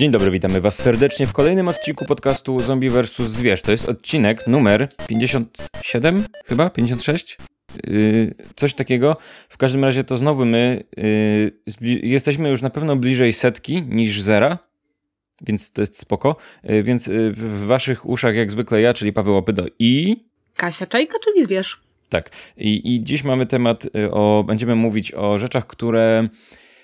Dzień dobry, witamy Was serdecznie w kolejnym odcinku podcastu Zombie vs. Zwierz. To jest odcinek numer 57, chyba 56? Yy, coś takiego. W każdym razie to znowu my yy, jesteśmy już na pewno bliżej setki niż zera, więc to jest spoko. Yy, więc yy, w Waszych uszach, jak zwykle, ja, czyli Paweł Opydo i. Kasia Czajka, czyli zwierz. Tak. I, i dziś mamy temat yy, o. Będziemy mówić o rzeczach, które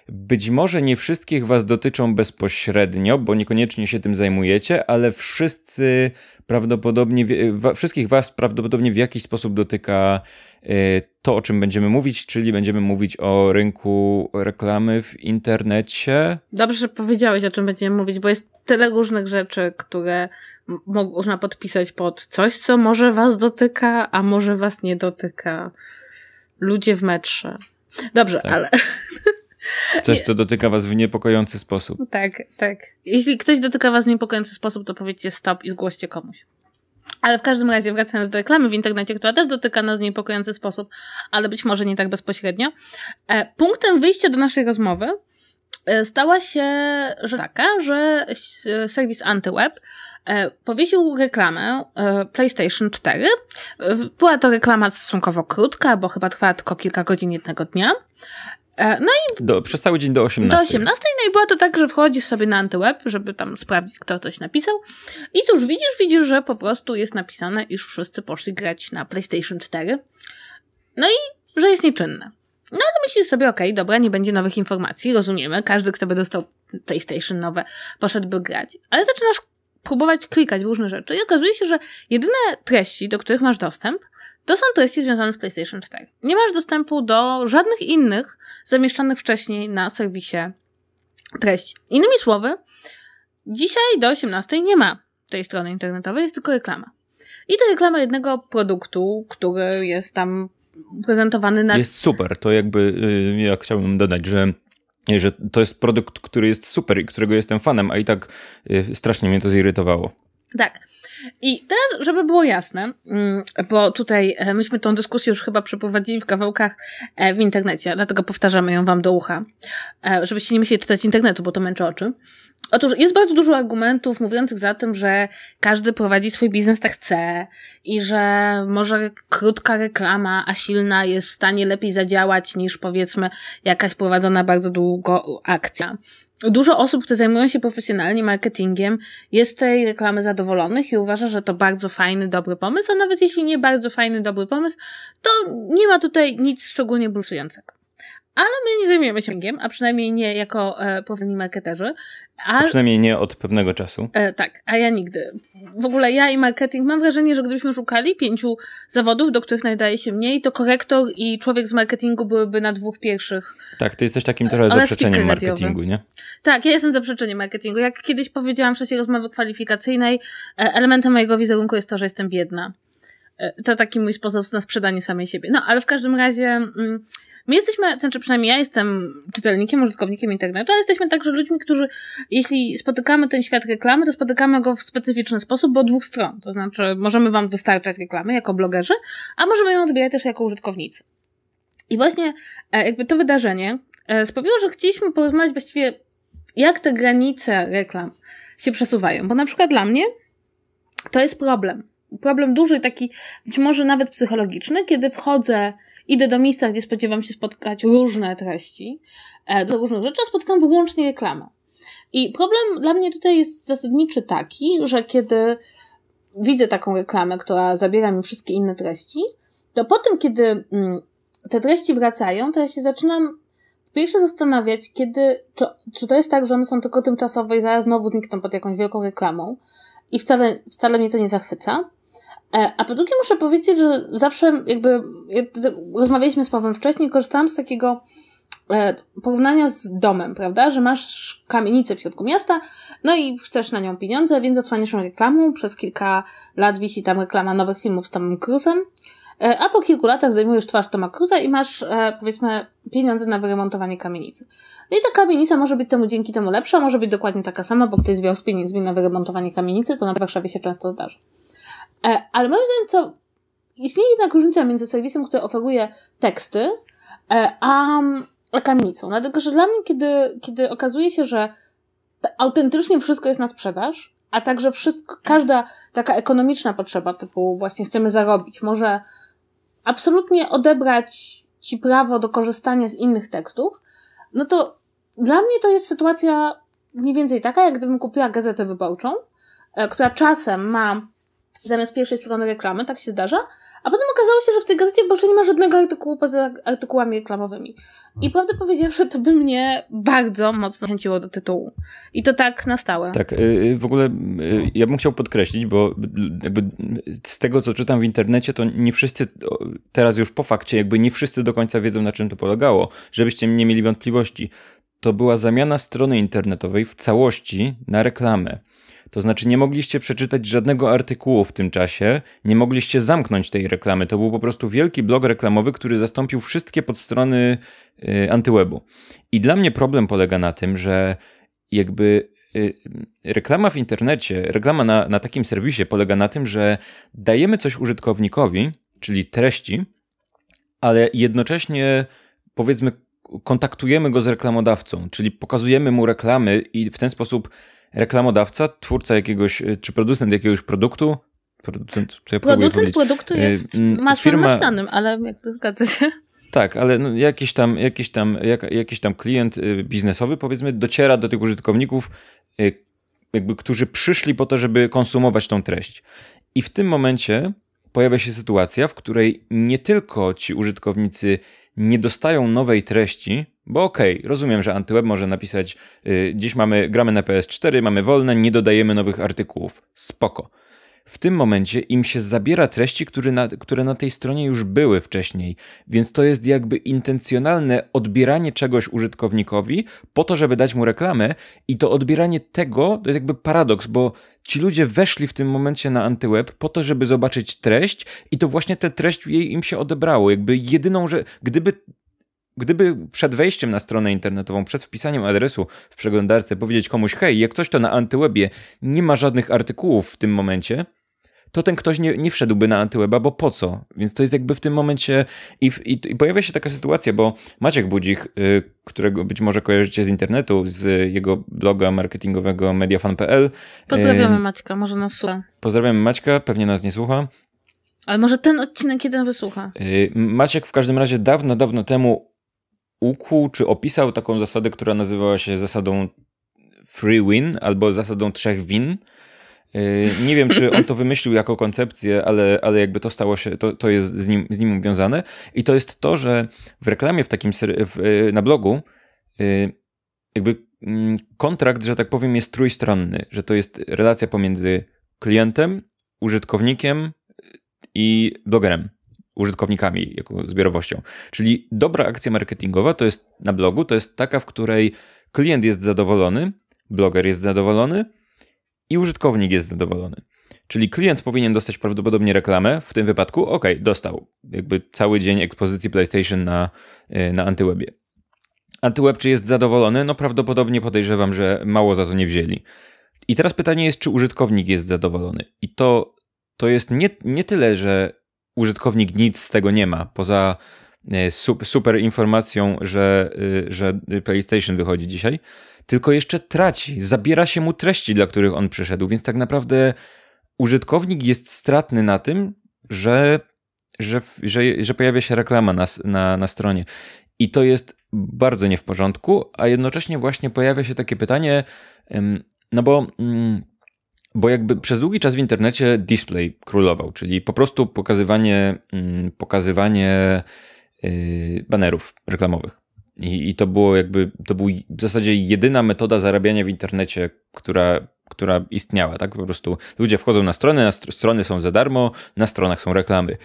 być może nie wszystkich Was dotyczą bezpośrednio, bo niekoniecznie się tym zajmujecie, ale wszyscy prawdopodobnie, e, wszystkich Was prawdopodobnie w jakiś sposób dotyka e, to, o czym będziemy mówić, czyli będziemy mówić o rynku reklamy w internecie. Dobrze, że powiedziałeś, o czym będziemy mówić, bo jest tyle różnych rzeczy, które można podpisać pod coś, co może Was dotyka, a może Was nie dotyka. Ludzie w metrze. Dobrze, tak. ale Coś, co dotyka was w niepokojący sposób. Tak, tak. Jeśli ktoś dotyka was w niepokojący sposób, to powiedzcie stop i zgłoście komuś. Ale w każdym razie, wracając do reklamy w internecie, która też dotyka nas w niepokojący sposób, ale być może nie tak bezpośrednio, e, punktem wyjścia do naszej rozmowy e, stała się że taka, że serwis AntyWeb e, powiesił reklamę PlayStation 4. Była to reklama stosunkowo krótka, bo chyba trwała tylko kilka godzin jednego dnia. E, no i do, przez cały dzień do 18. Do 18, no i była to tak, że wchodzisz sobie na antyweb, żeby tam sprawdzić, kto coś napisał. I cóż, widzisz, widzisz, że po prostu jest napisane, iż wszyscy poszli grać na PlayStation 4. No i że jest nieczynne. No ale myślisz sobie, okej, okay, dobra, nie będzie nowych informacji, rozumiemy. Każdy, kto by dostał PlayStation nowe, poszedłby grać. Ale zaczynasz próbować klikać w różne rzeczy i okazuje się, że jedyne treści, do których masz dostęp, to są treści związane z PlayStation 4. Nie masz dostępu do żadnych innych zamieszczanych wcześniej na serwisie treści. Innymi słowy, dzisiaj do 18 nie ma tej strony internetowej, jest tylko reklama. I to reklama jednego produktu, który jest tam prezentowany na. Jest super. To jakby y, ja chciałbym dodać, że że to jest produkt, który jest super i którego jestem fanem, a i tak y, strasznie mnie to zirytowało. Tak. I teraz, żeby było jasne, mm, bo tutaj e, myśmy tą dyskusję już chyba przeprowadzili w kawałkach e, w internecie, dlatego powtarzamy ją wam do ucha, e, żebyście nie musieli czytać internetu, bo to męczy oczy. Otóż jest bardzo dużo argumentów mówiących za tym, że każdy prowadzi swój biznes tak chce i że może krótka reklama, a silna jest w stanie lepiej zadziałać niż powiedzmy jakaś prowadzona bardzo długo akcja. Dużo osób, które zajmują się profesjonalnie marketingiem, jest tej reklamy zadowolonych i uważa, że to bardzo fajny, dobry pomysł, a nawet jeśli nie bardzo fajny, dobry pomysł, to nie ma tutaj nic szczególnie bulsującego. Ale my nie zajmujemy się marketingiem, a przynajmniej nie jako e, marketerzy. A... Przynajmniej nie od pewnego czasu. E, tak, a ja nigdy. W ogóle ja i marketing, mam wrażenie, że gdybyśmy szukali pięciu zawodów, do których nadaje się mniej, to korektor i człowiek z marketingu byłyby na dwóch pierwszych. Tak, ty jesteś takim trochę zaprzeczeniem marketingu, nie? Tak, ja jestem zaprzeczeniem marketingu. Jak kiedyś powiedziałam w czasie rozmowy kwalifikacyjnej, e, elementem mojego wizerunku jest to, że jestem biedna. E, to taki mój sposób na sprzedanie samej siebie. No, ale w każdym razie mm, my jesteśmy, znaczy przynajmniej ja jestem czytelnikiem, użytkownikiem internetu, ale jesteśmy także ludźmi, którzy jeśli spotykamy ten świat reklamy, to spotykamy go w specyficzny sposób, bo dwóch stron. To znaczy możemy wam dostarczać reklamy jako blogerzy, a możemy ją odbierać też jako użytkownicy. I właśnie e, jakby to wydarzenie e, sprawiło, że chcieliśmy porozmawiać właściwie jak te granice reklam się przesuwają. Bo na przykład dla mnie to jest problem problem duży, taki być może nawet psychologiczny, kiedy wchodzę, idę do miejsca, gdzie spodziewam się spotkać różne treści, e, do różnych rzeczy, a spotkam wyłącznie reklamę. I problem dla mnie tutaj jest zasadniczy taki, że kiedy widzę taką reklamę, która zabiera mi wszystkie inne treści, to potem, kiedy mm, te treści wracają, to ja się zaczynam pierwsze zastanawiać, kiedy, czy, czy to jest tak, że one są tylko tymczasowe i zaraz znowu znikną pod jakąś wielką reklamą i wcale, wcale mnie to nie zachwyca. E, a po drugie muszę powiedzieć, że zawsze jakby, rozmawialiśmy z Pawłem wcześniej, korzystałam z takiego e, porównania z domem, prawda? Że masz kamienicę w środku miasta, no i chcesz na nią pieniądze, więc zasłaniasz ją reklamą. Przez kilka lat wisi tam reklama nowych filmów z Tomem Cruzem. E, a po kilku latach zajmujesz twarz Toma Cruza i masz, powiedzmy, pieniądze na wyremontowanie kamienicy. No i ta kamienica może być temu dzięki temu lepsza, może być dokładnie taka sama, bo ktoś zwiął z pieniędzmi na wyremontowanie kamienicy, to na Warszawie się często zdarza. E, ale moim zdaniem co, istnieje jednak różnica między serwisem, który oferuje teksty, e, a, mm, a kamienicą. No, dlatego, że dla mnie, kiedy, kiedy okazuje się, że autentycznie wszystko jest na sprzedaż, a także wszystko, każda taka ekonomiczna potrzeba, typu właśnie chcemy zarobić, może absolutnie odebrać ci prawo do korzystania z innych tekstów, no to dla mnie to jest sytuacja mniej więcej taka, jak gdybym kupiła gazetę wyborczą, e, która czasem ma zamiast pierwszej strony reklamy, tak się zdarza. A potem okazało się, że w tej gazecie w nie ma żadnego artykułu poza artykułami reklamowymi. I hmm. prawdę powiedziawszy, to by mnie bardzo mocno chęciło do tytułu. I to tak na stałe. Tak, y, y, w ogóle y, ja bym chciał podkreślić, bo jakby z tego, co czytam w internecie, to nie wszyscy, teraz już po fakcie, jakby nie wszyscy do końca wiedzą, na czym to polegało. Żebyście nie mieli wątpliwości. To była zamiana strony internetowej w całości na reklamę. To znaczy nie mogliście przeczytać żadnego artykułu w tym czasie, nie mogliście zamknąć tej reklamy. To był po prostu wielki blog reklamowy, który zastąpił wszystkie podstrony yy, antywebu. I dla mnie problem polega na tym, że jakby yy, reklama w internecie, reklama na, na takim serwisie polega na tym, że dajemy coś użytkownikowi, czyli treści, ale jednocześnie powiedzmy kontaktujemy go z reklamodawcą, czyli pokazujemy mu reklamy i w ten sposób reklamodawca, twórca jakiegoś, y, czy producent jakiegoś produktu, producent, ja producent produktu y, jest masłem maślanym, ale jakby zgadza się. Tak, ale no jakiś, tam, jakiś, tam, jak, jakiś tam klient y, biznesowy, powiedzmy, dociera do tych użytkowników, jakby, którzy przyszli po to, żeby konsumować tą treść. I w tym momencie pojawia się sytuacja, w której nie tylko ci użytkownicy nie dostają nowej treści, bo okej, okay, rozumiem, że AntyWeb może napisać yy, dziś mamy, gramy na PS4, mamy wolne, nie dodajemy nowych artykułów. Spoko. W tym momencie im się zabiera treści, które na, które na tej stronie już były wcześniej, więc to jest jakby intencjonalne odbieranie czegoś użytkownikowi po to, żeby dać mu reklamę i to odbieranie tego to jest jakby paradoks, bo ci ludzie weszli w tym momencie na antyweb po to, żeby zobaczyć treść i to właśnie tę treść jej im się odebrało. Jakby jedyną, że gdyby Gdyby przed wejściem na stronę internetową, przed wpisaniem adresu w przeglądarce powiedzieć komuś, hej, jak coś to na antywebie nie ma żadnych artykułów w tym momencie, to ten ktoś nie, nie wszedłby na antyweba, bo po co? Więc to jest jakby w tym momencie i, i, i pojawia się taka sytuacja, bo Maciek Budzik, y, którego być może kojarzycie z internetu, z jego bloga marketingowego mediafan.pl. Y, pozdrawiamy yy, Maćka, może nas słucha. Pozdrawiamy Maćka, pewnie nas nie słucha. Ale może ten odcinek jeden wysłucha. Y, Maciek w każdym razie dawno, dawno temu ukuł czy opisał taką zasadę, która nazywała się zasadą free win albo zasadą trzech win. Y, nie wiem, czy on to wymyślił jako koncepcję, ale, ale jakby to stało się, to, to jest z nim, z nim wiązane. I to jest to, że w reklamie w takim w, y, na blogu y, jakby mm, kontrakt, że tak powiem, jest trójstronny, że to jest relacja pomiędzy klientem, użytkownikiem i blogerem użytkownikami, jako zbiorowością. Czyli dobra akcja marketingowa to jest na blogu, to jest taka, w której klient jest zadowolony, bloger jest zadowolony i użytkownik jest zadowolony. Czyli klient powinien dostać prawdopodobnie reklamę, w tym wypadku, ok, dostał jakby cały dzień ekspozycji PlayStation na, y, na antywebie. Antyweb czy jest zadowolony? No prawdopodobnie podejrzewam, że mało za to nie wzięli. I teraz pytanie jest, czy użytkownik jest zadowolony. I to, to jest nie, nie tyle, że użytkownik nic z tego nie ma, poza e, super informacją, że, y, że PlayStation wychodzi dzisiaj, tylko jeszcze traci, zabiera się mu treści, dla których on przyszedł, więc tak naprawdę użytkownik jest stratny na tym, że, że, że, że pojawia się reklama na, na, na stronie. I to jest bardzo nie w porządku, a jednocześnie właśnie pojawia się takie pytanie, no bo mm, bo jakby przez długi czas w internecie display królował, czyli po prostu pokazywanie, mm, pokazywanie y, banerów reklamowych. I, I, to było jakby, to był w zasadzie jedyna metoda zarabiania w internecie, która, która istniała, tak? Po prostu ludzie wchodzą na strony, na str strony są za darmo, na stronach są reklamy.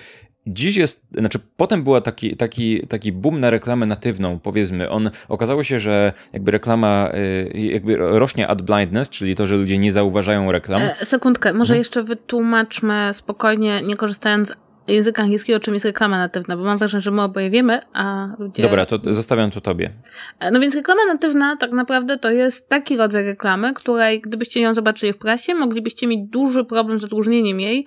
Dziś jest, znaczy potem była taki, taki, taki boom na reklamę natywną, powiedzmy. On, okazało się, że jakby reklama, y, jakby rośnie ad blindness, czyli to, że ludzie nie zauważają reklam. E, sekundkę, może hmm. jeszcze wytłumaczmy spokojnie, nie korzystając z języka angielskiego, czym jest reklama natywna, bo mam wrażenie, że my oboje wiemy, a ludzie... Dobra, to zostawiam to tobie. E, no więc reklama natywna tak naprawdę to jest taki rodzaj reklamy, której gdybyście ją zobaczyli w prasie, moglibyście mieć duży problem z odróżnieniem jej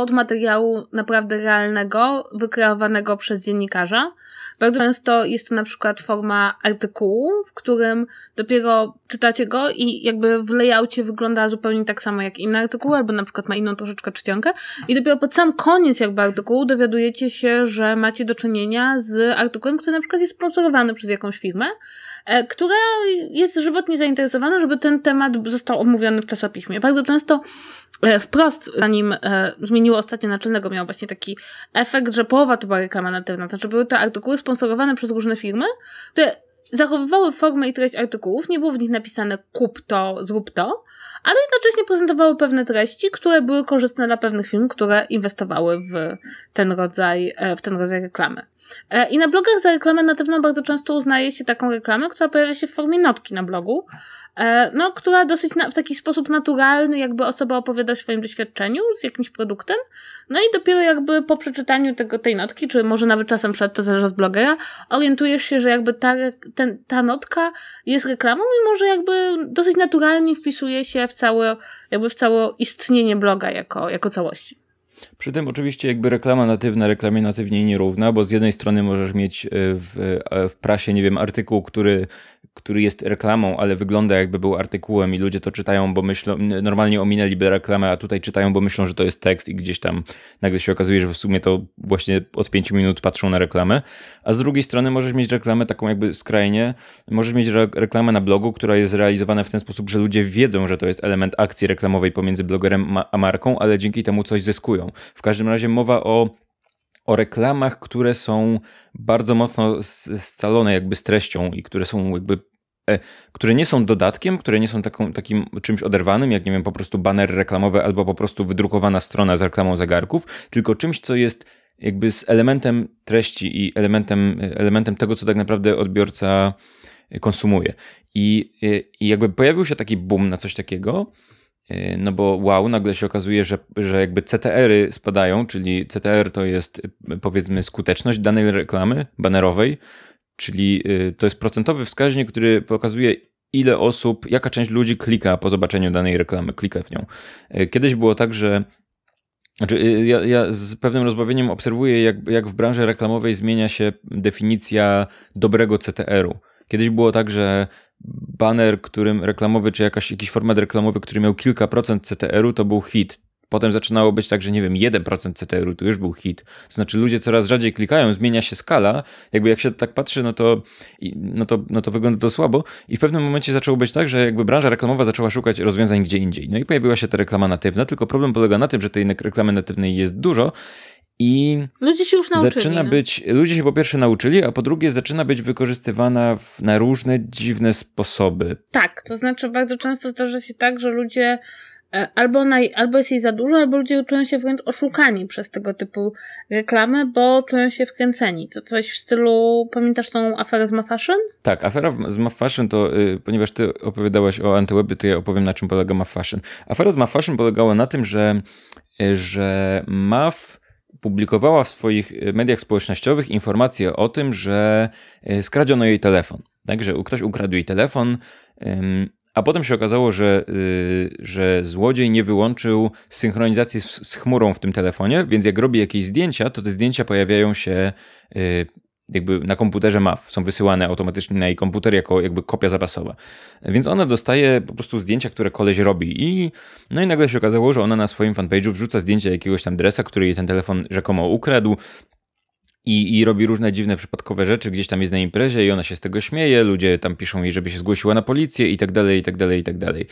od materiału naprawdę realnego, wykreowanego przez dziennikarza. Bardzo często jest to na przykład forma artykułu, w którym dopiero czytacie go i jakby w layoutie wygląda zupełnie tak samo jak inny artykuł, albo na przykład ma inną troszeczkę czcionkę. I dopiero pod sam koniec jakby artykułu dowiadujecie się, że macie do czynienia z artykułem, który na przykład jest sponsorowany przez jakąś firmę, e, która jest żywotnie zainteresowana, żeby ten temat został omówiony w czasopiśmie. Bardzo często E, wprost, zanim e, zmieniło ostatnio naczelnego, miał właśnie taki efekt, że połowa to była reklama natywna. To znaczy były to artykuły sponsorowane przez różne firmy, które zachowywały formę i treść artykułów, nie było w nich napisane kup to, zrób to, ale jednocześnie prezentowały pewne treści, które były korzystne dla pewnych firm, które inwestowały w ten rodzaj, e, w ten rodzaj reklamy. I na blogach za reklamę natywną bardzo często uznaje się taką reklamę, która pojawia się w formie notki na blogu, E, no, która dosyć na, w taki sposób naturalny jakby osoba opowiada o swoim doświadczeniu z jakimś produktem, no i dopiero jakby po przeczytaniu tego, tej notki, czy może nawet czasem przed, to zależy od blogera, orientujesz się, że jakby ta, ten, ta notka jest reklamą i może jakby dosyć naturalnie wpisuje się w całe, jakby w całe istnienie bloga jako, jako całości. Przy tym oczywiście jakby reklama natywna reklamie natywnie nierówna, bo z jednej strony możesz mieć e, w, e, w prasie, nie wiem, artykuł, który, który jest reklamą, ale wygląda jakby był artykułem i ludzie to czytają, bo myślą, normalnie ominęliby reklamę, a tutaj czytają, bo myślą, że to jest tekst i gdzieś tam nagle się okazuje, że w sumie to właśnie od pięciu minut patrzą na reklamę. A z drugiej strony możesz mieć reklamę taką jakby skrajnie, możesz mieć reklamę na blogu, która jest realizowana w ten sposób, że ludzie wiedzą, że to jest element akcji reklamowej pomiędzy blogerem a marką, ale dzięki temu coś zyskują. W każdym razie mowa o o reklamach, które są bardzo mocno scalone jakby z treścią i które są jakby e, które nie są dodatkiem, które nie są taką, takim czymś oderwanym, jak nie wiem, po prostu baner reklamowy albo po prostu wydrukowana strona z reklamą zegarków, tylko czymś, co jest jakby z elementem treści i elementem, elementem tego, co tak naprawdę odbiorca konsumuje. I, e, i jakby pojawił się taki boom na coś takiego, Y, no bo wow, nagle się okazuje, że, że jakby CTR-y spadają, czyli CTR to jest y, powiedzmy skuteczność danej reklamy banerowej, czyli y, to jest procentowy wskaźnik, który pokazuje ile osób, jaka część ludzi klika po zobaczeniu danej reklamy, klika w nią. Kiedyś było tak, że znaczy, ja, ja, z pewnym rozbawieniem obserwuję, jak, jak w branży reklamowej zmienia się definicja dobrego CTR-u. Kiedyś było tak, że baner, którym reklamowy, czy jakaś, jakiś format reklamowy, który miał kilka procent CTR-u, to był hit. Potem zaczynało być tak, że nie wiem, 1% CTR-u to już był hit. To znaczy ludzie coraz rzadziej klikają, zmienia się skala. Jakby jak się tak patrzy, no to, no to, no to wygląda to słabo. I w pewnym momencie zaczęło być tak, że jakby branża reklamowa zaczęła szukać rozwiązań gdzie indziej. No i pojawiła się ta reklama natywna, tylko problem polega na tym, że tej reklamy natywnej jest dużo i ludzie się już nauczyli. Zaczyna no. być, no? ludzie się po pierwsze nauczyli, a po drugie zaczyna być wykorzystywana w, na różne dziwne sposoby. Tak, to znaczy bardzo często zdarza się tak, że ludzie e, albo, na, albo jest jej za dużo, albo ludzie czują się wręcz oszukani przez tego typu reklamy, bo czują się wkręceni. To coś w stylu, pamiętasz tą aferę z Mafashion? Tak, afera z Mafashion, to, y, ponieważ ty opowiadałaś o antywebie, to ja opowiem na czym polega Mafashion. Afera z Mafashion polegała na tym, że, y, że Maf publikowała w swoich e, mediach społecznościowych informacje o tym, że e, skradziono jej telefon. także ktoś ukradł jej telefon, a potem się okazało, że, e, że złodziej nie wyłączył synchronizacji z chmurą w tym telefonie, więc jak robi jakieś zdjęcia, to te zdjęcia pojawiają się jakby na komputerze ma, są wysyłane automatycznie na jej komputer jako jakby kopia zapasowa. Więc ona dostaje po prostu zdjęcia, które koleś robi i no i nagle się okazało, że ona na swoim fanpage'u wrzuca zdjęcia jakiegoś tam dresa, który jej ten telefon rzekomo ukradł, i, i robi różne dziwne przypadkowe rzeczy, gdzieś tam jest na imprezie i ona się z tego śmieje, ludzie tam piszą jej, żeby się zgłosiła na policję i tak dalej, i tak dalej, i tak dalej.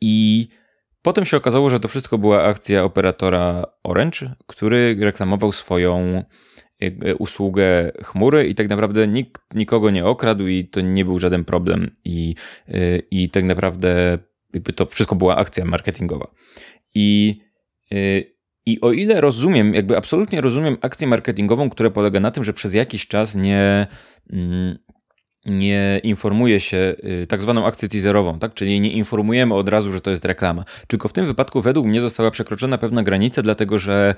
I potem się okazało, że to wszystko była akcja operatora Orange, który reklamował swoją usługę chmury i tak naprawdę nikt nikogo nie okradł i to nie był żaden problem. I, y, i tak naprawdę jakby to wszystko była akcja marketingowa. I, y, I o ile rozumiem, jakby absolutnie rozumiem akcję marketingową, która polega na tym, że przez jakiś czas nie, mm, nie informuje się y, tak zwaną akcję teaserową, tak? czyli nie informujemy od razu, że to jest reklama. Tylko w tym wypadku według mnie została przekroczona pewna granica, dlatego że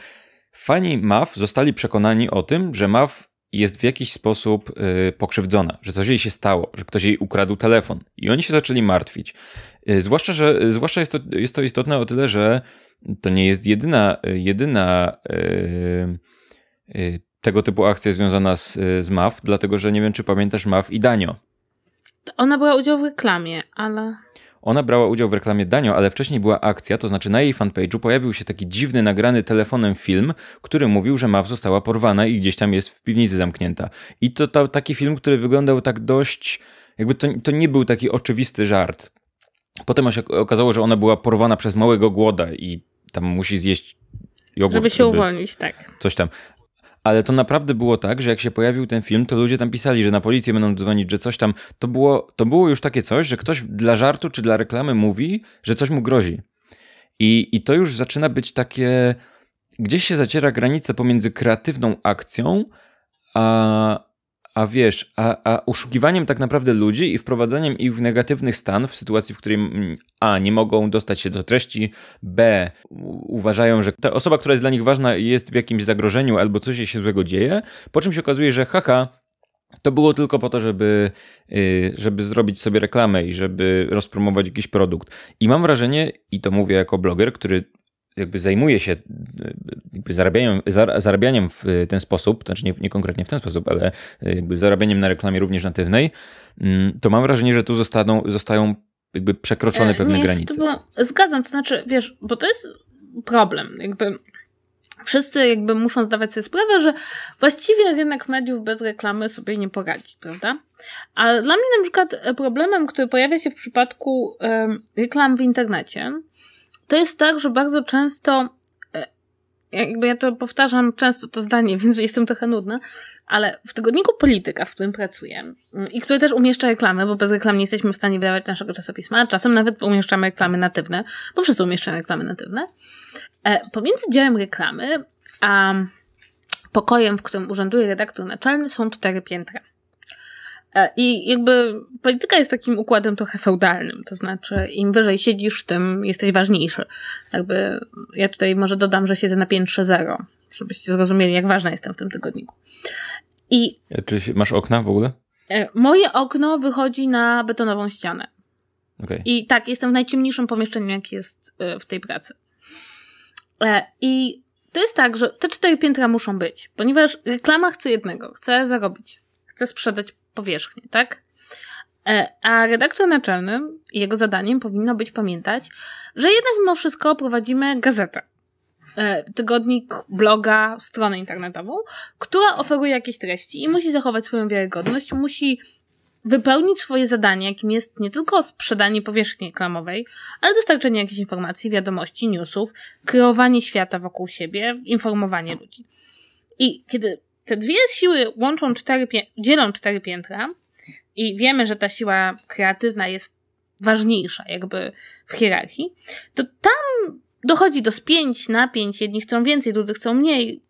Fani MAF zostali przekonani o tym, że MAF jest w jakiś sposób y, pokrzywdzona, że coś jej się stało, że ktoś jej ukradł telefon. I oni się zaczęli martwić. Y, zwłaszcza, że y, zwłaszcza jest to, jest to istotne o tyle, że to nie jest jedyna, jedyna tego typu akcja związana z, z MAF, dlatego że nie wiem, czy pamiętasz MAF i Danio. Ona była udział w reklamie, ale. Ona brała udział w reklamie Danio, ale wcześniej była akcja, to znaczy na jej fanpage'u pojawił się taki dziwny, nagrany telefonem film, który mówił, że Maw została porwana i gdzieś tam jest w piwnicy zamknięta. I to, to taki film, który wyglądał tak dość... Jakby to, to nie był taki oczywisty żart. Potem się okazało, że ona była porwana przez małego głoda i tam musi zjeść jogurt. Żeby się uwolnić, tak. Coś tam ale to naprawdę było tak, że jak się pojawił ten film, to ludzie tam pisali, że na policję będą dzwonić, że coś tam. To było, to było już takie coś, że ktoś dla żartu czy dla reklamy mówi, że coś mu grozi. I, i to już zaczyna być takie. Gdzieś się zaciera granica pomiędzy kreatywną akcją, a, a wiesz, a, a uszukiwaniem tak naprawdę ludzi i wprowadzaniem ich w negatywny stan, w sytuacji, w której A. nie mogą dostać się do treści, B. uważają, że ta osoba, która jest dla nich ważna, jest w jakimś zagrożeniu albo coś się złego dzieje, po czym się okazuje, że haha, to było tylko po to, żeby, y, żeby zrobić sobie reklamę i żeby rozpromować jakiś produkt. I mam wrażenie, i to mówię jako bloger, który jakby zajmuje się jakby zarabianiem, zarabianiem w ten sposób, znaczy nie, nie konkretnie w ten sposób, ale zarabianiem na reklamie również natywnej, mm, to mam wrażenie, że tu zostaną, zostają jakby przekroczone e, pewne nie granice. zgadzam, to znaczy, wiesz, bo to jest problem, jakby wszyscy jakby muszą zdawać sobie sprawę, że właściwie rynek mediów bez reklamy sobie nie poradzi, prawda? A dla mnie na przykład problemem, który pojawia się w przypadku reklam w internecie, to jest tak, że bardzo często, e, jakby ja to powtarzam często to zdanie, więc jestem trochę nudna, ale w tygodniku Polityka, w którym pracuję mm, i który też umieszcza reklamy, bo bez reklam nie jesteśmy w stanie wydawać naszego czasopisma, a czasem nawet umieszczamy reklamy natywne, bo wszyscy umieszczają reklamy natywne, e, pomiędzy działem reklamy a pokojem, w którym urzęduje redaktor naczelny, są cztery piętra. E, I jakby polityka jest takim układem trochę feudalnym, to znaczy im wyżej siedzisz, tym jesteś ważniejszy. Jakby ja tutaj może dodam, że siedzę na piętrze zero, żebyście zrozumieli, jak ważna jestem w tym tygodniku. I e, Czy masz okna w ogóle? E, moje okno wychodzi na betonową ścianę. Okay. I tak, jestem w najciemniejszym pomieszczeniu, jakie jest w tej pracy. I to jest tak, że te cztery piętra muszą być, ponieważ reklama chce jednego, chce zarobić, chce sprzedać powierzchnię, tak? E, a redaktor naczelny, jego zadaniem powinno być pamiętać, że jednak mimo wszystko prowadzimy gazetę. E, tygodnik, bloga, stronę internetową, która oferuje jakieś treści i musi zachować swoją wiarygodność, musi wypełnić swoje zadanie, jakim jest nie tylko sprzedanie powierzchni reklamowej, ale dostarczenie jakichś informacji, wiadomości, newsów, kreowanie świata wokół siebie, informowanie ludzi. I kiedy te dwie siły łączą cztery, dzielą cztery piętra i wiemy, że ta siła kreatywna jest ważniejsza jakby w hierarchii, to tam dochodzi do spięć, napięć, jedni chcą więcej, drudzy chcą mniej,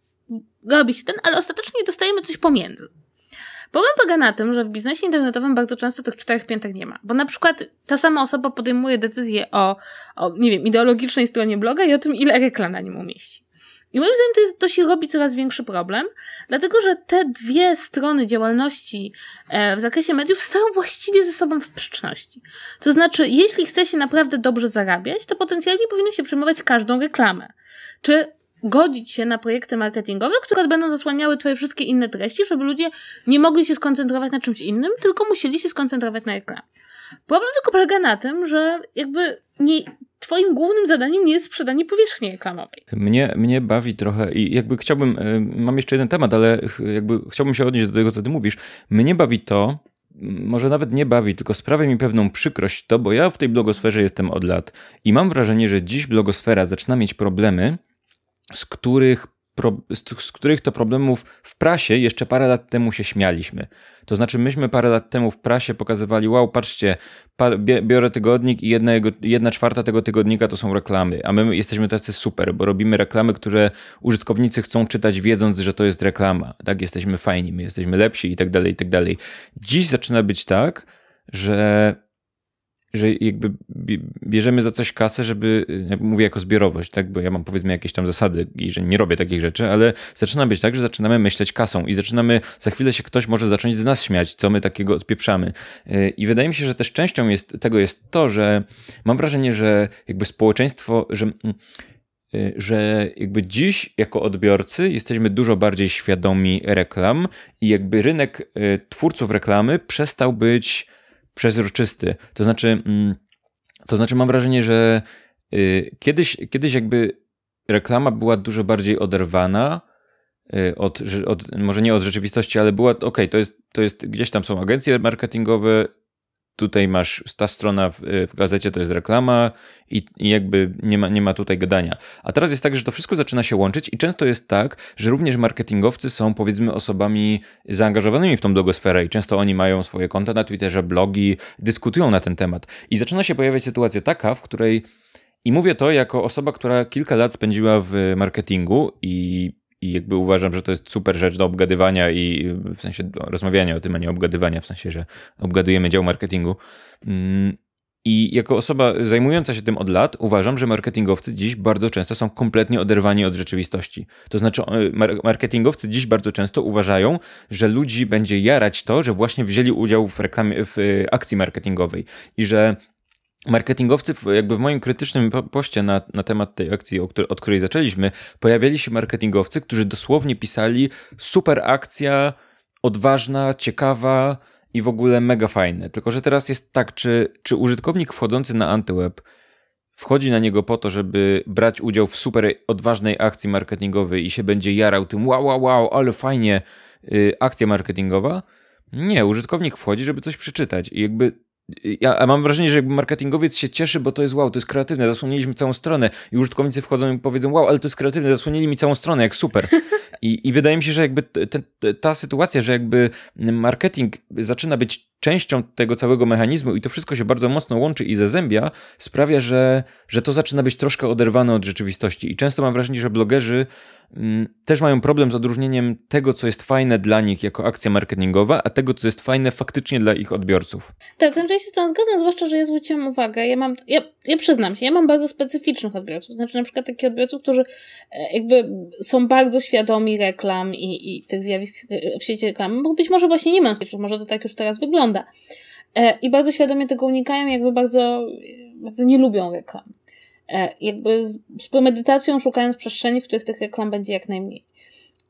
robi się ten, ale ostatecznie dostajemy coś pomiędzy. Problem polega na tym, że w biznesie internetowym bardzo często tych czterech piętek nie ma, bo na przykład ta sama osoba podejmuje decyzję o, o nie wiem, ideologicznej stronie bloga i o tym, ile reklam na nim umieści. I moim zdaniem to, jest, to się robi coraz większy problem, dlatego że te dwie strony działalności e, w zakresie mediów stoją właściwie ze sobą w sprzeczności. To znaczy, jeśli chce się naprawdę dobrze zarabiać, to potencjalnie powinno się przyjmować każdą reklamę. Czy godzić się na projekty marketingowe, które będą zasłaniały Twoje wszystkie inne treści, żeby ludzie nie mogli się skoncentrować na czymś innym, tylko musieli się skoncentrować na reklamie. Problem tylko polega na tym, że jakby nie, twoim głównym zadaniem nie jest sprzedanie powierzchni reklamowej. Mnie, mnie bawi trochę i jakby chciałbym, e, mam jeszcze jeden temat, ale jakby chciałbym się odnieść do tego, co ty mówisz. Mnie bawi to, może nawet nie bawi, tylko sprawia mi pewną przykrość to, bo ja w tej blogosferze jestem od lat i mam wrażenie, że dziś blogosfera zaczyna mieć problemy, z których z których to problemów w prasie jeszcze parę lat temu się śmialiśmy. To znaczy, myśmy parę lat temu w prasie pokazywali, wow, patrzcie, biorę tygodnik i jedna, jego, jedna czwarta tego tygodnika to są reklamy, a my jesteśmy tacy super, bo robimy reklamy, które użytkownicy chcą czytać, wiedząc, że to jest reklama. Tak, jesteśmy fajni, my jesteśmy lepsi i tak dalej, i tak dalej. Dziś zaczyna być tak, że że jakby bierzemy za coś kasę, żeby, e, jak mówię jako zbiorowość, tak, bo ja mam powiedzmy jakieś tam zasady i że nie robię takich rzeczy, ale zaczyna być tak, że zaczynamy myśleć kasą i zaczynamy, za chwilę się ktoś może zacząć z nas śmiać, co my takiego odpieprzamy. E, I wydaje mi się, że też częścią jest, tego jest to, że mam wrażenie, że jakby społeczeństwo, że e, że jakby dziś jako odbiorcy jesteśmy dużo bardziej świadomi reklam i jakby rynek twórców reklamy przestał być przezroczysty. To znaczy, mm, to znaczy mam wrażenie, że y, kiedyś, kiedyś jakby reklama była dużo bardziej oderwana y, od, od może nie od rzeczywistości, ale była, okej, okay, to, jest, to jest, gdzieś tam są agencje marketingowe, tutaj masz ta strona w, w, gazecie, to jest reklama i, i jakby nie ma, nie ma tutaj gadania. A teraz jest tak, że to wszystko zaczyna się łączyć i często jest tak, że również marketingowcy są powiedzmy osobami zaangażowanymi w tą blogosferę i często oni mają swoje konta na Twitterze, blogi, dyskutują na ten temat. I zaczyna się pojawiać sytuacja taka, w której i mówię to jako osoba, która kilka lat spędziła w marketingu i i jakby uważam, że to jest super rzecz do obgadywania i w sensie rozmawiania o tym, a nie obgadywania, w sensie, że obgadujemy dział marketingu. Mm, I jako osoba zajmująca się tym od lat, uważam, że marketingowcy dziś bardzo często są kompletnie oderwani od rzeczywistości. To znaczy, e, marketingowcy dziś bardzo często uważają, że ludzi będzie jarać to, że właśnie wzięli udział w, reklamie, w e, akcji marketingowej i że marketingowcy, jakby w moim krytycznym poście na, na temat tej akcji, której, od której zaczęliśmy, pojawiali się marketingowcy, którzy dosłownie pisali super akcja, odważna, ciekawa i w ogóle mega fajne. Tylko, że teraz jest tak, czy, czy użytkownik wchodzący na Antyweb wchodzi na niego po to, żeby brać udział w super odważnej akcji marketingowej i się będzie jarał tym wow, wow, wow, ale fajnie, yy, akcja marketingowa? Nie, użytkownik wchodzi, żeby coś przeczytać i jakby ja mam wrażenie, że jakby marketingowiec się cieszy, bo to jest wow, to jest kreatywne, zasłoniliśmy całą stronę i użytkownicy wchodzą i powiedzą wow, ale to jest kreatywne, zasłonili mi całą stronę, jak super. I, i wydaje mi się, że jakby te, te, ta sytuacja, że jakby marketing zaczyna być częścią tego całego mechanizmu i to wszystko się bardzo mocno łączy i zazębia, sprawia, że, że to zaczyna być troszkę oderwane od rzeczywistości. I często mam wrażenie, że blogerzy mm, też mają problem z odróżnieniem tego, co jest fajne dla nich jako akcja marketingowa, a tego, co jest fajne faktycznie dla ich odbiorców. Tak, tym częściej się z tą zgadzam, zwłaszcza, że ja zwróciłam uwagę, ja mam, ja, ja przyznam się, ja mam bardzo specyficznych odbiorców, znaczy na przykład takich odbiorców, którzy e, jakby są bardzo świadomi reklam i, i tych zjawisk w sieci reklam, bo być może właśnie nie mam specyficznych, może to tak już teraz wygląda, wygląda. E, I bardzo świadomie tego unikają, jakby bardzo, bardzo nie lubią reklam. E, jakby z, z premedytacją szukając przestrzeni, w których tych reklam będzie jak najmniej.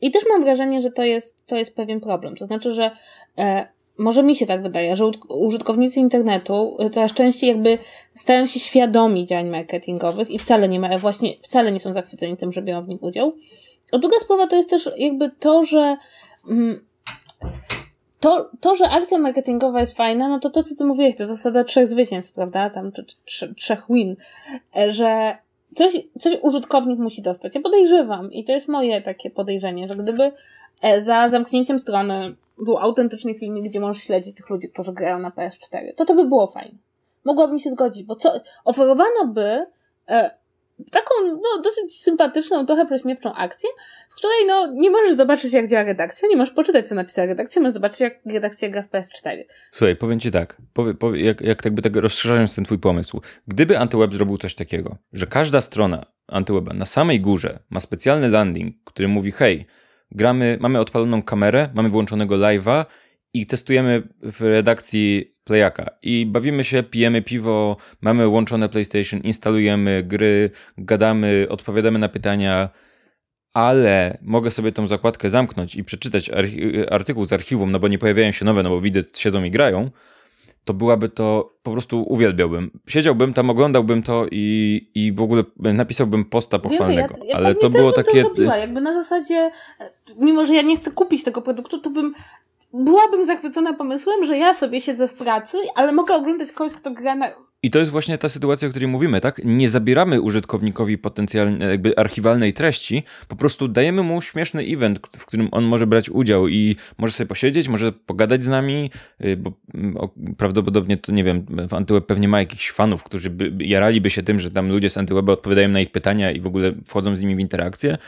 I też mam wrażenie, że to jest, to jest pewien problem. To znaczy, że e, może mi się tak wydaje, że użytkownicy internetu e, coraz częściej jakby stają się świadomi działań marketingowych i wcale nie ma, właśnie wcale nie są zachwyceni tym, że biorą w nich udział. A druga sprawa to jest też jakby to, że mm, to, to, że akcja marketingowa jest fajna, no to to, co ty mówiłeś, ta zasada trzech zwycięstw, prawda? Tam trzech win, e, że coś, coś użytkownik musi dostać. Ja podejrzewam, i to jest moje takie podejrzenie, że gdyby e, za zamknięciem strony był autentyczny filmik, gdzie możesz śledzić tych ludzi, którzy grają na PS4, to to by było fajne. Mogłabym się zgodzić, bo co, oferowano by e, taką no, dosyć sympatyczną, trochę prośmiewczą akcję, w której no, nie możesz zobaczyć, jak działa redakcja, nie możesz poczytać, co napisała redakcja, możesz zobaczyć, jak redakcja gra w PS4. Słuchaj, powiem ci tak, powie, powie, jak, jak jakby tak rozszerzając ten twój pomysł, gdyby Antyweb zrobił coś takiego, że każda strona Antyweba na samej górze ma specjalny landing, który mówi, hej, gramy, mamy odpaloną kamerę, mamy włączonego live'a i testujemy w redakcji playaka i bawimy się, pijemy piwo, mamy łączone PlayStation, instalujemy gry, gadamy, odpowiadamy na pytania, ale mogę sobie tą zakładkę zamknąć i przeczytać artykuł z archiwum, no bo nie pojawiają się nowe, no bo widzę, siedzą i grają, to byłaby to, po prostu uwielbiałbym. Siedziałbym tam, oglądałbym to i, i w ogóle napisałbym posta pochwalnego. Więcej, ja, ja ale to było takie. To zrobiła, jakby na zasadzie, mimo że ja nie chcę kupić tego produktu, to bym byłabym zachwycona pomysłem, że ja sobie siedzę w pracy, ale mogę oglądać kogoś, kto gra na i to jest właśnie ta sytuacja, o której mówimy, tak? Nie zabieramy użytkownikowi potencjalnej jakby archiwalnej treści, po prostu dajemy mu śmieszny event, w którym on może brać udział i może sobie posiedzieć, może pogadać z nami, y, bo mm, prawdopodobnie to nie wiem, w Antyweb pewnie ma jakichś fanów, którzy by, jaraliby się tym, że tam ludzie z Antyweba odpowiadają na ich pytania i w ogóle wchodzą z nimi w interakcję.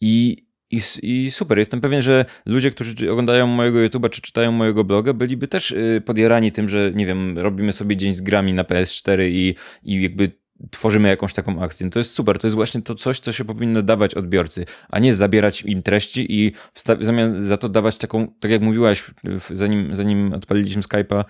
I i, I, super, jestem pewien, że ludzie, którzy oglądają mojego YouTube'a czy czytają mojego bloga, byliby też y, podjarani tym, że nie wiem, robimy sobie dzień z grami na PS4 i, i jakby tworzymy jakąś taką akcję. No to jest super, to jest właśnie to coś, co się powinno dawać odbiorcy, a nie zabierać im treści i zamiast za to dawać taką, tak jak mówiłaś, zanim, zanim odpaliliśmy Skype'a,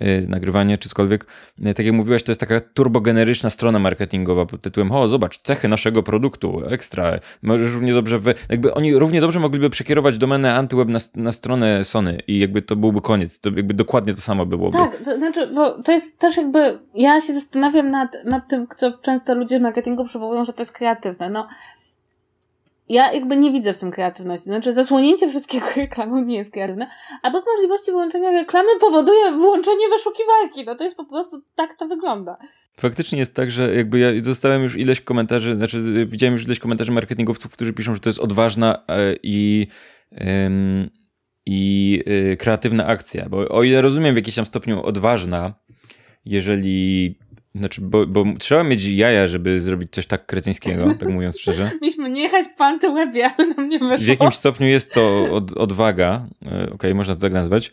Y, nagrywanie, czy cokolwiek. Y, tak jak mówiłeś, to jest taka turbogeneryczna strona marketingowa pod tytułem o, zobacz, cechy naszego produktu, ekstra. Możesz równie dobrze, we... jakby oni równie dobrze mogliby przekierować domenę antyweb na, na stronę Sony i jakby to byłby koniec. To jakby dokładnie to samo byłoby. Tak, to znaczy, bo no, to jest też jakby, ja się zastanawiam nad, nad tym, co często ludzie w marketingu przywołują, że to jest kreatywne. No, ja jakby nie widzę w tym kreatywności. Znaczy, zasłonięcie wszystkiego reklamą nie jest kreatywne, a brak możliwości wyłączenia reklamy powoduje wyłączenie wyszukiwarki. No to jest po prostu tak to wygląda. Faktycznie jest tak, że jakby ja dostałem już ileś komentarzy, znaczy y, widziałem już ileś komentarzy marketingowców, którzy piszą, że to jest odważna e, i. i y, kreatywna akcja, bo o ile rozumiem w jakimś tam stopniu odważna, jeżeli znaczy, bo, bo, trzeba mieć jaja, żeby zrobić coś tak kretyńskiego, tak mówiąc szczerze. Mieliśmy nie jechać panty łebie, ale nam nie wyszło. W jakimś stopniu jest to od, odwaga, e, okej, okay, można to tak nazwać,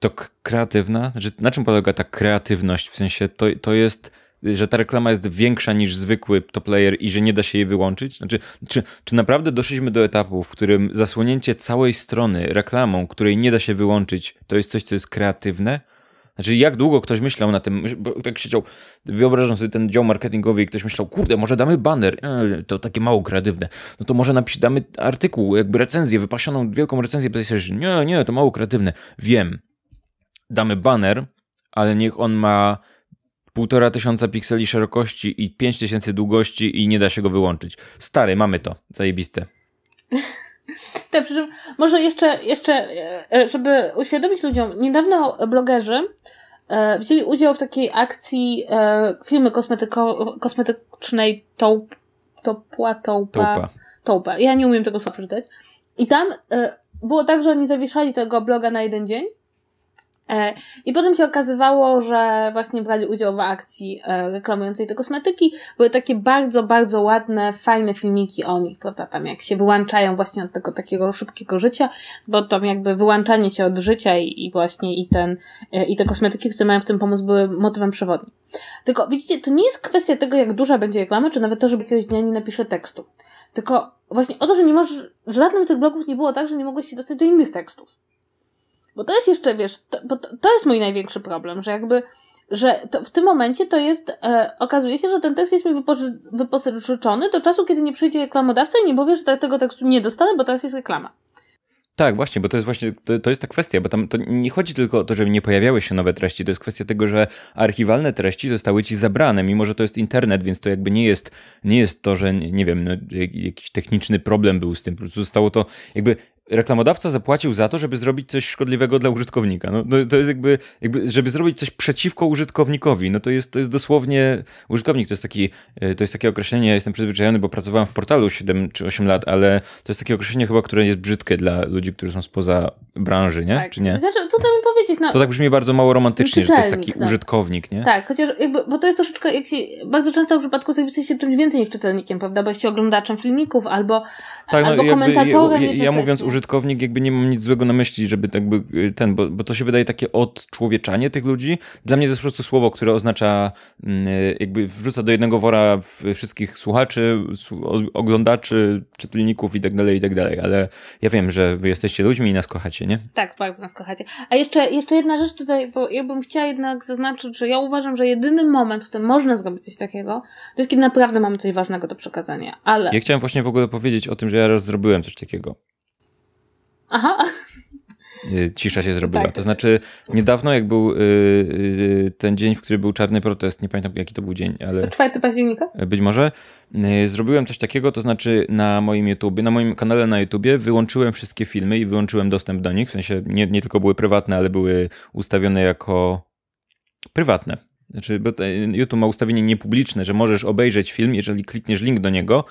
to kreatywna, znaczy, na czym polega ta kreatywność? W sensie to, to jest, że ta reklama jest większa niż zwykły top player i że nie da się jej wyłączyć? Znaczy, czy, czy naprawdę doszliśmy do etapu, w którym zasłonięcie całej strony reklamą, której nie da się wyłączyć, to jest coś, co jest kreatywne? Znaczy, jak długo ktoś myślał na tym, bo tak siedział, wyobrażam sobie ten dział marketingowy i ktoś myślał, kurde, może damy banner, e, to takie mało kreatywne, no to może napisz, damy artykuł, jakby recenzję, wypasioną wielką recenzję, że nie, nie, to mało kreatywne, wiem, damy banner, ale niech on ma półtora tysiąca pikseli szerokości i pięć tysięcy długości i nie da się go wyłączyć. Stary, mamy to, zajebiste. Tak, przy czym może jeszcze, jeszcze, e, żeby uświadomić ludziom, niedawno blogerzy e, wzięli udział w takiej akcji e, firmy kosmetyko, kosmetycznej Taup, Topła, Taupa, Taupa. Taupa. Ja nie umiem tego słowa przeczytać. I tam było tak, że oni zawieszali tego bloga na jeden dzień E, I potem się okazywało, że właśnie brali udział w akcji e, reklamującej te kosmetyki. Były takie bardzo, bardzo ładne, fajne filmiki o nich, prawda? Tam jak się wyłączają właśnie od tego takiego szybkiego życia, bo tam jakby wyłączanie się od życia i, i właśnie i ten, e, i te kosmetyki, które mają w tym pomóc, były motywem przewodnim. Tylko widzicie, to nie jest kwestia tego, jak duża będzie reklama, czy nawet to, żeby jakiegoś dnia nie napisze tekstu. Tylko właśnie o to, że nie możesz, żadnym z tych blogów nie było tak, że nie mogłeś się dostać do innych tekstów. Bo to jest jeszcze, wiesz, to, bo to, to jest mój największy problem, że jakby, że w tym momencie to jest, e, okazuje się, że ten tekst jest mi wypoży- wypożyczony do czasu, kiedy nie przyjdzie reklamodawca i nie powie, że tego tekstu nie dostanę, bo teraz jest reklama. Tak, właśnie, bo to jest właśnie, to, to, jest ta kwestia, bo tam to nie chodzi tylko o to, żeby nie pojawiały się nowe treści, to jest kwestia tego, że archiwalne treści zostały ci zabrane, mimo że to jest internet, więc to jakby nie jest, nie jest to, że nie, nie wiem, no, jakiś techniczny problem był z tym, po prostu zostało to jakby reklamodawca zapłacił za to, żeby zrobić coś szkodliwego dla użytkownika. No, no, to jest jakby, jakby, żeby zrobić coś przeciwko użytkownikowi. No to jest, to jest dosłownie, użytkownik to jest, taki, y, to jest takie określenie, ja jestem przyzwyczajony, bo pracowałem w portalu 7 czy 8 lat, ale to jest takie określenie chyba, które jest brzydkie dla ludzi, którzy są spoza branży, nie? Tak. Czy nie? Znaczy, to bym powiedzieć, no, To tak brzmi bardzo mało romantycznie, że to jest taki tak. użytkownik, nie? Tak, chociaż jakby, bo to jest troszeczkę, jak się, bardzo często w przypadku sobie jesteście czymś więcej niż czytelnikiem, prawda? Bo jesteś oglądaczem filmików albo, tak, no, albo jakby, komentatorem. Ja, ja, ja mówiąc użytkownikiem, użytkownik, jakby nie mam nic złego na myśli, żeby tak by y, ten, bo, bo to się wydaje takie odczłowieczanie tych ludzi. Dla mnie to jest po prostu słowo, które oznacza, mm, y, jakby wrzuca do jednego wora y, wszystkich słuchaczy, oglądaczy, czytelników i tak dalej, i tak dalej, ale ja wiem, że wy jesteście ludźmi i nas kochacie, nie? Tak, bardzo nas kochacie. A jeszcze, jeszcze jedna rzecz tutaj, bo ja bym chciała jednak zaznaczyć, że ja uważam, że jedyny moment, w którym można zrobić coś takiego, to jest kiedy naprawdę mamy coś ważnego do przekazania, ale... Ja chciałem właśnie w ogóle powiedzieć o tym, że ja raz zrobiłem coś takiego. Aha. Y, cisza się zrobiła. Tak, to znaczy, niedawno, jak był y, y, ten dzień, w którym był czarny protest, nie pamiętam jaki to był dzień, ale. 4 października? E, być może. Zrobiłem coś takiego, to znaczy na moim YouTube, na moim kanale na YouTube wyłączyłem wszystkie filmy i wyłączyłem dostęp do nich. W sensie nie, nie tylko były prywatne, ale były ustawione jako prywatne. Znaczy, YouTube ma ustawienie niepubliczne, że możesz obejrzeć film, jeżeli klikniesz link do niego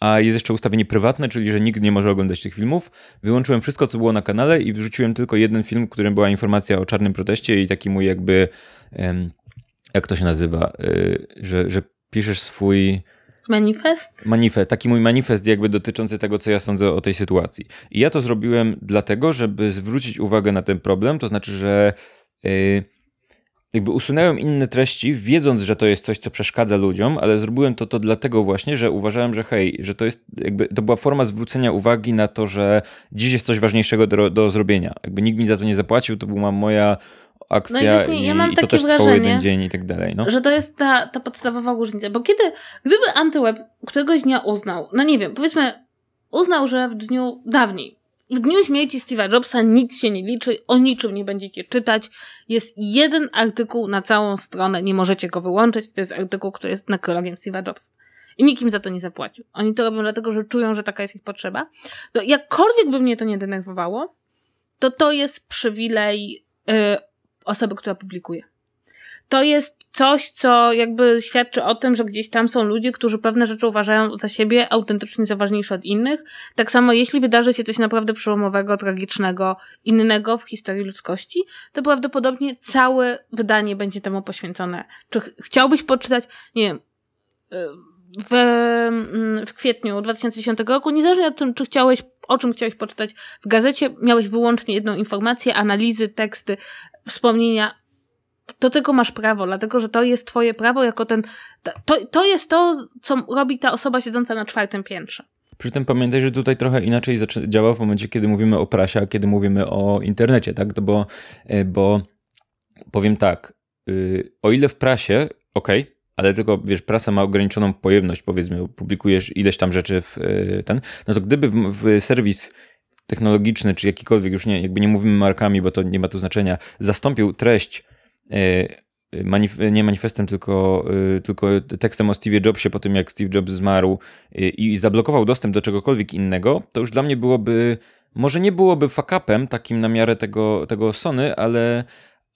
a jest jeszcze ustawienie prywatne, czyli że nikt nie może oglądać tych filmów. Wyłączyłem wszystko, co było na kanale i wrzuciłem tylko jeden film, w którym była informacja o czarnym proteście i taki mój jakby, jak to się nazywa, y, że, że piszesz swój... Manifest? Manifest, taki mój manifest jakby dotyczący tego, co ja sądzę o tej sytuacji. I ja to zrobiłem dlatego, żeby zwrócić uwagę na ten problem, to znaczy, że... Y, jakby usunąłem inne treści, wiedząc, że to jest coś, co przeszkadza ludziom, ale zrobiłem to, to dlatego właśnie, że uważałem, że hej, że to jest jakby, to była forma zwrócenia uwagi na to, że dziś jest coś ważniejszego do, do zrobienia. Jakby nikt mi za to nie zapłacił, to była moja akcja no i, i, ja mam i takie to też wrażenie, jeden dzień i tak dalej. No. Że to jest ta, ta podstawowa różnica, bo kiedy, gdyby Antyweb któregoś dnia uznał, no nie wiem, powiedzmy uznał, że w dniu dawniej w dniu śmierci Steve'a Jobsa nic się nie liczy, o niczym nie będziecie czytać. Jest jeden artykuł na całą stronę, nie możecie go wyłączyć. To jest artykuł, który jest nekrologiem Steve'a Jobsa. I nikim za to nie zapłacił. Oni to robią dlatego, że czują, że taka jest ich potrzeba. No, jakkolwiek by mnie to nie denerwowało, to to jest przywilej yy, osoby, która publikuje to jest coś, co jakby świadczy o tym, że gdzieś tam są ludzie, którzy pewne rzeczy uważają za siebie autentycznie za ważniejsze od innych. Tak samo, jeśli wydarzy się coś naprawdę przełomowego, tragicznego, innego w historii ludzkości, to prawdopodobnie całe wydanie będzie temu poświęcone. Czy ch chciałbyś poczytać, nie wiem, w, w kwietniu 2010 roku, niezależnie od tym, czy chciałeś, o czym chciałeś poczytać w gazecie, miałeś wyłącznie jedną informację, analizy, teksty, wspomnienia do tego masz prawo, dlatego że to jest twoje prawo jako ten. To, to jest to, co robi ta osoba siedząca na czwartym piętrze. Przy tym pamiętaj, że tutaj trochę inaczej działa w momencie, kiedy mówimy o prasie, a kiedy mówimy o internecie, tak? Bo, e, bo powiem tak, y, o ile w prasie, okej, okay, ale tylko, wiesz, prasa ma ograniczoną pojemność, powiedzmy, publikujesz ileś tam rzeczy w e, ten, no to gdyby w, w serwis technologiczny, czy jakikolwiek, już nie, jakby nie mówimy markami, bo to nie ma tu znaczenia, zastąpił treść Y, manif nie manifestem, tylko, y, tylko tekstem o Steve Jobsie po tym, jak Steve Jobs zmarł y, i zablokował dostęp do czegokolwiek innego, to już dla mnie byłoby, może nie byłoby fakapem takim na miarę tego, tego Sony, ale,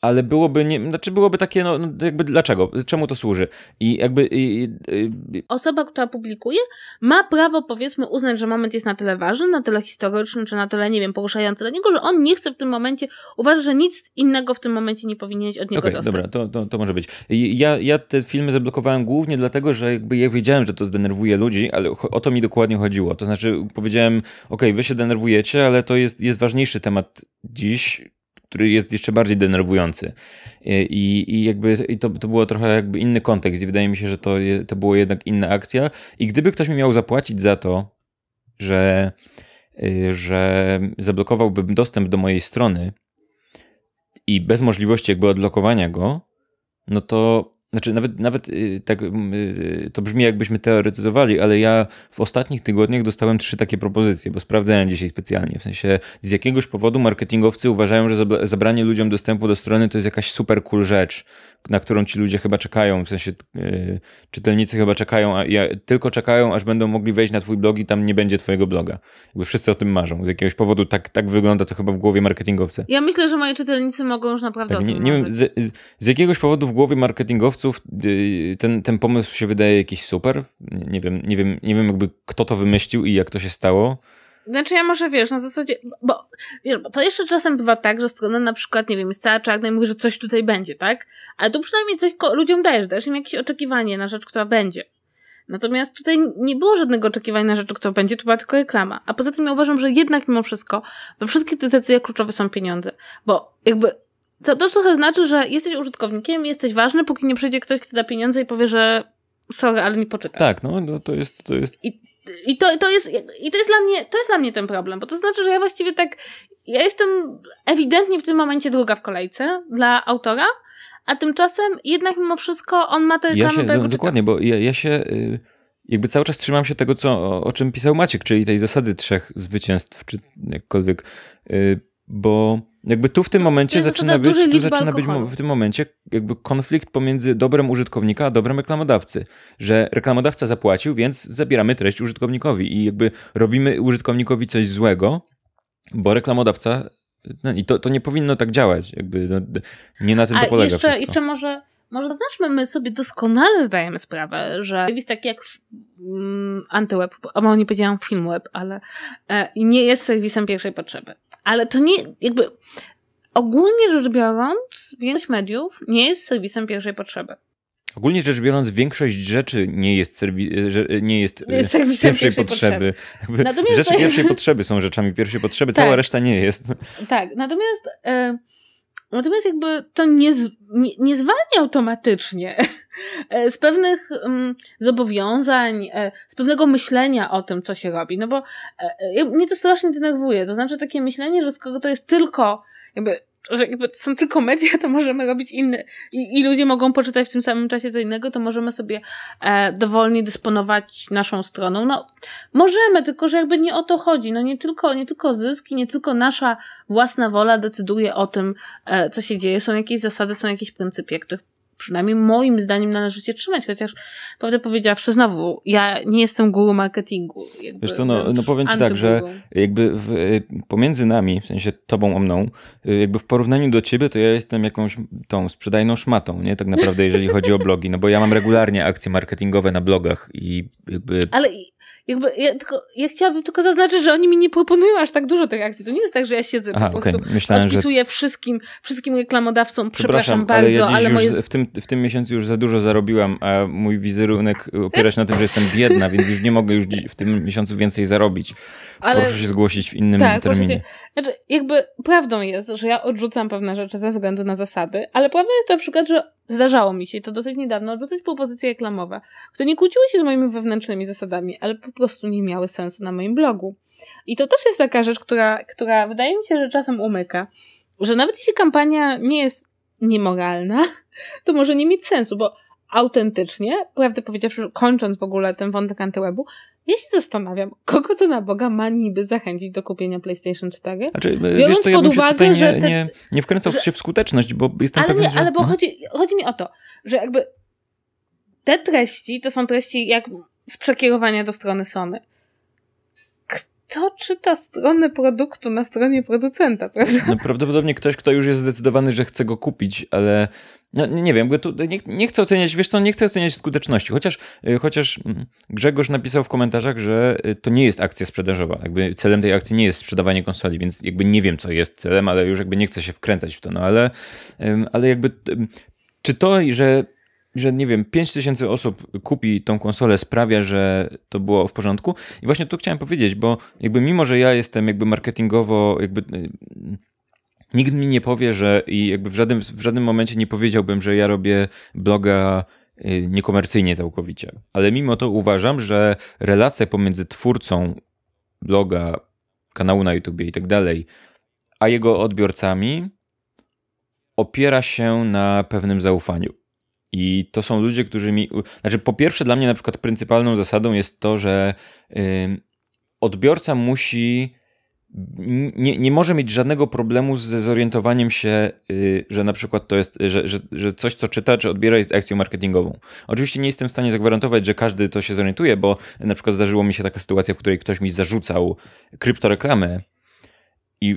ale byłoby, nie, znaczy byłoby takie, no, no jakby dlaczego, czemu to służy i jakby... I, i, i... Osoba, która publikuje ma prawo powiedzmy uznać, że moment jest na tyle ważny, na tyle historyczny, czy na tyle, nie wiem, poruszający dla niego, że on nie chce w tym momencie, uważa, że nic innego w tym momencie nie powinieneś od niego okay, dostać. dobra, to, to, to może być. Ja, ja te filmy zablokowałem głównie dlatego, że jakby ja wiedziałem, że to zdenerwuje ludzi, ale o to mi dokładnie chodziło, to znaczy powiedziałem, ok, wy się denerwujecie, ale to jest, jest ważniejszy temat dziś, który jest jeszcze bardziej denerwujący. I, i jakby i to, to było trochę jakby inny kontekst i wydaje mi się, że to, je, to było jednak inna akcja. I gdyby ktoś mi miał zapłacić za to, że, y, że zablokowałbym dostęp do mojej strony i bez możliwości jakby odblokowania go, no to znaczy nawet, nawet y, tak mm, y, y, to brzmi jakbyśmy teoretyzowali, ale ja w ostatnich tygodniach dostałem trzy takie propozycje, bo sprawdzałem dzisiaj specjalnie. W sensie z jakiegoś powodu marketingowcy uważają, że zabranie ludziom dostępu do strony to jest jakaś super cool rzecz, na którą ci ludzie chyba czekają. W sensie czytelnicy chyba czekają, a ja, tylko czekają, aż będą mogli wejść na twój blog i tam nie będzie twojego bloga. Jakby wszyscy o tym marzą. Z jakiegoś powodu tak, tak wygląda to chyba w głowie marketingowcy. Ja myślę, że moi czytelnicy mogą już naprawdę tak, o tym nie, nie wiem, z, z, z jakiegoś powodu w głowie marketingowcy naukowców y, ten, ten pomysł się wydaje jakiś super. Nie wiem, nie wiem, nie wiem jakby kto to wymyślił i jak to się stało. Znaczy ja może, wiesz, na zasadzie, bo, wiesz, bo to jeszcze czasem bywa tak, że strona na przykład, nie wiem, jest cała czarna i mówi, że coś tutaj będzie, tak? Ale tu przynajmniej coś ludziom dajesz, dajesz im jakieś oczekiwanie na rzecz, która będzie. Natomiast tutaj nie było żadnego oczekiwania na rzecz, która będzie, to była tylko reklama. A poza tym ja uważam, że jednak mimo wszystko we wszystkich tych decyzjach kluczowe są pieniądze. Bo jakby to, to trochę znaczy, że jesteś użytkownikiem, jesteś ważny, póki nie przyjdzie ktoś, kto da pieniądze i powie, że sorry, ale nie poczyta. Tak, no, no to jest... To jest... I, i to, to jest, i to jest dla mnie, to jest dla mnie ten problem, bo to znaczy, że ja właściwie tak, ja jestem ewidentnie w tym momencie druga w kolejce dla autora, a tymczasem jednak mimo wszystko on ma te ja się, no, Dokładnie, bo ja, ja się y, jakby cały czas trzymam się tego, co, o czym pisał Maciek, czyli tej zasady trzech zwycięstw, czy jakkolwiek, y, bo jakby tu w tym momencie zaczyna być, tu zaczyna być w tym momencie jakby konflikt pomiędzy dobrem użytkownika a dobrem reklamodawcy, że reklamodawca zapłacił, więc zabieramy treść użytkownikowi i jakby robimy użytkownikowi coś złego, bo reklamodawca no i to, to nie powinno tak działać, jakby no, nie na tym a to polega jeszcze, jeszcze może może zaznaczmy, my sobie doskonale zdajemy sprawę, że serwis taki jak mm, Antyweb, a mało nie powiedziałam Filmweb, ale e, nie jest serwisem pierwszej potrzeby. Ale to nie, jakby ogólnie rzecz biorąc, większość mediów nie jest serwisem pierwszej potrzeby. Ogólnie rzecz biorąc, większość rzeczy nie jest, serwi- nie jest, jest serwisem pierwszej, pierwszej potrzeby. potrzeby. Natomiast Rzeczy pierwszej potrzeby są rzeczami pierwszej potrzeby, tak. cała reszta nie jest. Tak, natomiast. E, natomiast jakby to nie, nie, nie zwalnia automatycznie E, z pewnych mm, zobowiązań, e, z pewnego myślenia o tym, co się robi. No bo e, mnie to strasznie denerwuje. To znaczy takie myślenie, że skoro to jest tylko jakby że jakby są tylko media, to możemy robić inne i, i, ludzie mogą poczytać w tym samym czasie co innego, to możemy sobie e, dowolnie dysponować naszą stroną. No, możemy, tylko że jakby nie o to chodzi. No, nie tylko, nie tylko zyski, nie tylko nasza własna wola decyduje o tym, e, co się dzieje. Są jakieś zasady, są jakieś pryncypie, których przynajmniej moim zdaniem należy się trzymać, chociaż prawdę powiedziawszy, znowu, ja nie jestem guru marketingu. Jakby, Wiesz co, no, no powiem ci tak, że jakby w, pomiędzy nami, w sensie tobą o mną, jakby w porównaniu do ciebie, to ja jestem jakąś tą sprzedajną szmatą, nie? Tak naprawdę, jeżeli chodzi o blogi, no bo ja mam regularnie akcje marketingowe na blogach i jakby... Ale jakby ja, tylko, ja chciałabym tylko zaznaczyć, że oni mi nie proponują aż tak dużo tych akcji. To nie jest tak, że ja siedzę Aha, po prostu, okay. Myślałem, odpisuję że... wszystkim, wszystkim reklamodawcom, przepraszam, przepraszam bardzo, ale, ja ale moje... w, tym, w tym miesiącu już za dużo zarobiłam, a mój wizerunek opiera się na tym, że jestem biedna, więc już nie mogę już w tym miesiącu więcej zarobić. Ale... Proszę się zgłosić w innym tak, terminie. Znaczy, jakby prawdą jest, że ja odrzucam pewne rzeczy ze względu na zasady, ale prawdą jest na przykład, że Zdarzało mi się, to dosyć niedawno, odrzucać propozycje reklamowe, które nie kłóciły się z moimi wewnętrznymi zasadami, ale po prostu nie miały sensu na moim blogu. I to też jest taka rzecz, która, która wydaje mi się, że czasem umyka, że nawet jeśli kampania nie jest niemoralna, to może nie mieć sensu, bo autentycznie, prawdę powiedziawszy, kończąc w ogóle ten wątek antywebu, ja się zastanawiam, kogo to na Boga ma niby zachęcić do kupienia PlayStation 4? Znaczy, e, biorąc wiesz co, ja pod uwagę, nie, że. Te, nie, nie wkręcał że, się w skuteczność, bo jestem ale pewien, nie, że... Ale bo mhm. chodzi, chodzi mi o to, że jakby te treści to są treści jak z przekierowania do strony Sony to czyta stronę produktu na stronie producenta, prawda? No, prawdopodobnie ktoś, kto już jest zdecydowany, że chce go kupić, ale no, nie wiem, bo tu nie, nie chcę oceniać, wiesz co, nie chcę oceniać skuteczności, chociaż, y, chociaż mm, Grzegorz napisał w komentarzach, że y, to nie jest akcja sprzedażowa, jakby celem tej akcji nie jest sprzedawanie konsoli, więc jakby nie wiem, co jest celem, ale już jakby nie chcę się wkręcać w to, no ale, ale jakby czy to, że że nie wiem, tysięcy osób kupi tą konsolę, sprawia, że to było w porządku. I właśnie to chciałem powiedzieć, bo jakby mimo, że ja jestem jakby marketingowo, jakby y, nikt mi nie powie, że i jakby w żadnym, w żadnym momencie nie powiedziałbym, że ja robię bloga y, niekomercyjnie całkowicie. Ale mimo to uważam, że relacja pomiędzy twórcą bloga, kanału na YouTube i tak dalej, a jego odbiorcami opiera się na pewnym zaufaniu. I to są ludzie, którzy mi. Znaczy, po pierwsze, dla mnie na przykład pryncypalną zasadą jest to, że odbiorca musi. Nie, nie może mieć żadnego problemu ze zorientowaniem się, y, że na przykład to jest, że, że, że coś, co czyta czy odbiera, jest akcją marketingową. Oczywiście nie jestem w stanie zagwarantować, że każdy to się zorientuje, bo na przykład zdarzyło mi się taka sytuacja, w której ktoś mi zarzucał kryptoreklamę i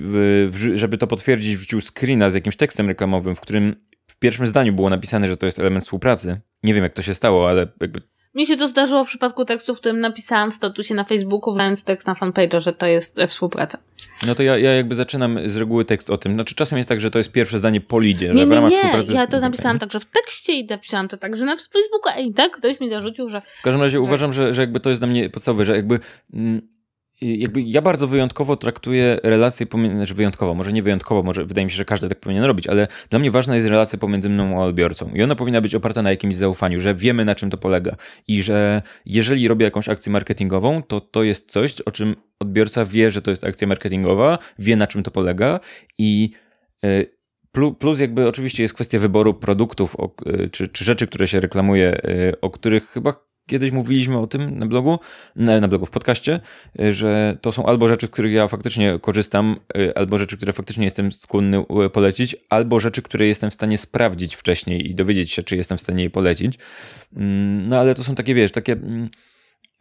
żeby to potwierdzić, wrzucił screena z jakimś tekstem reklamowym, w którym w pierwszym zdaniu było napisane, że to jest element współpracy. Nie wiem, jak to się stało, ale jakby mnie się to zdarzyło w przypadku tekstu, w którym napisałam w statusie na Facebooku, wręcz tekst na fanpage'a, że to jest e, współpraca. No to ja, ja jakby zaczynam z reguły tekst o tym. Znaczy czasem jest tak, że to jest pierwsze zdanie po lidzie, nie, że nie, w ramach nie, współpracy... ja to napisałam także w tekście i napisałam to także na Facebooku, a i tak ktoś mi zarzucił, że... W każdym razie że... uważam, że, że jakby to jest dla mnie podstawowe, że jakby... Mm, jakby ja bardzo wyjątkowo traktuję relacje pomiędzy, znaczy wyjątkowo, może nie wyjątkowo, może wydaje mi się, że każdy tak powinien robić, ale dla mnie ważna jest relacja pomiędzy mną a odbiorcą i ona powinna być oparta na jakimś zaufaniu, że wiemy na czym to polega i że jeżeli robię jakąś akcję marketingową, to to jest coś, o czym odbiorca wie, że to jest akcja marketingowa, wie na czym to polega i e, Plus jakby oczywiście jest kwestia wyboru produktów e, czy, czy, rzeczy, które się reklamuje, e, o których chyba kiedyś mówiliśmy o tym na blogu, na, na blogu w podcaście, y, że to są albo rzeczy, z których ja faktycznie korzystam, y, albo rzeczy, które faktycznie jestem skłonny y, polecić, albo rzeczy, które jestem w stanie sprawdzić wcześniej i dowiedzieć się, czy jestem w stanie je polecić. Mm, no ale to są takie, wiesz, takie mm,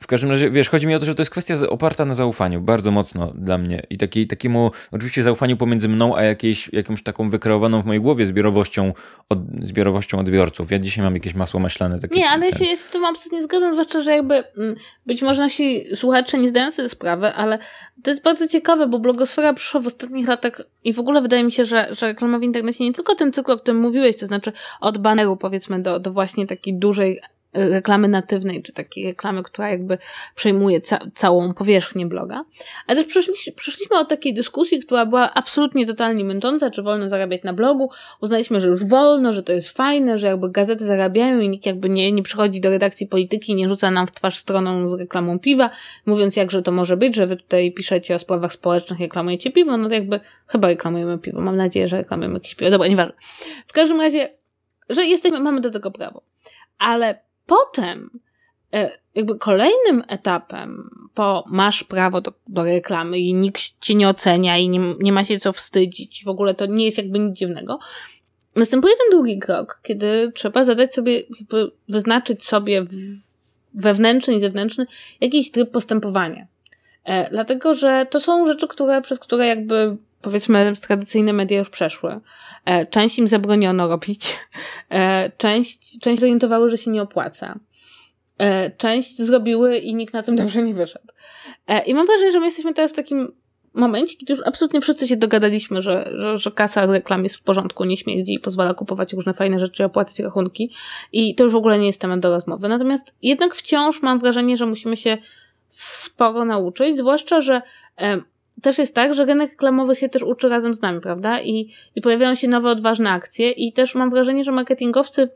w każdym razie, wiesz, chodzi mi o to, że to jest kwestia oparta na zaufaniu, bardzo mocno dla mnie i takiej, takiemu oczywiście zaufaniu pomiędzy mną a jakiejś, jakąś taką wykreowaną w mojej głowie zbiorowością, od, zbiorowością odbiorców. Ja dzisiaj mam jakieś masło maślane. Takie, nie, ale ten. ja się z tym absolutnie zgadzam, zwłaszcza, że jakby mm, być może nasi słuchacze nie zdają sobie sprawy, ale to jest bardzo ciekawe, bo blogosfera przyszła w ostatnich latach i w ogóle wydaje mi się, że, że reklama w internecie nie tylko ten cykl, o którym mówiłeś, to znaczy od baneru powiedzmy do, do właśnie takiej dużej reklamy natywnej, czy takiej reklamy, która jakby przejmuje ca całą powierzchnię bloga. Ale też przeszliśmy, od takiej dyskusji, która była absolutnie totalnie męcząca, czy wolno zarabiać na blogu. Uznaliśmy, że już wolno, że to jest fajne, że jakby gazety zarabiają i nikt jakby nie, nie przychodzi do redakcji polityki, nie rzuca nam w twarz stroną z reklamą piwa, mówiąc jakże to może być, że wy tutaj piszecie o sprawach społecznych, reklamujecie piwo, no to jakby chyba reklamujemy piwo. Mam nadzieję, że reklamujemy jakieś piwo. Dobra, nieważne. W każdym razie, że jesteśmy, mamy do tego prawo. Ale potem, e, jakby kolejnym etapem, po masz prawo do, do reklamy i nikt cię nie ocenia i nie, nie ma się co wstydzić, w ogóle to nie jest jakby nic dziwnego, następuje ten drugi krok, kiedy trzeba zadać sobie, jakby wyznaczyć sobie wewnętrzny i zewnętrzny jakiś tryb postępowania. E, dlatego, że to są rzeczy, które, przez które jakby powiedzmy, tradycyjne media już przeszły. E, część im zabroniono robić, e, część, część zorientowały, że się nie opłaca. E, część zrobiły i nikt na tym dobrze nie wyszedł. I mam wrażenie, że my jesteśmy teraz w takim momencie, kiedy już absolutnie wszyscy się dogadaliśmy, że, że, że kasa z reklam jest w porządku, nie śmierdzi i pozwala kupować różne fajne rzeczy, opłacać rachunki. I to już w ogóle nie jest temat do rozmowy. Natomiast jednak wciąż mam wrażenie, że musimy się sporo nauczyć, zwłaszcza, że też jest tak, że rynek reklamowy się też uczy razem z nami, prawda? I, i pojawiają się nowe, odważne akcje i też mam wrażenie, że marketingowcy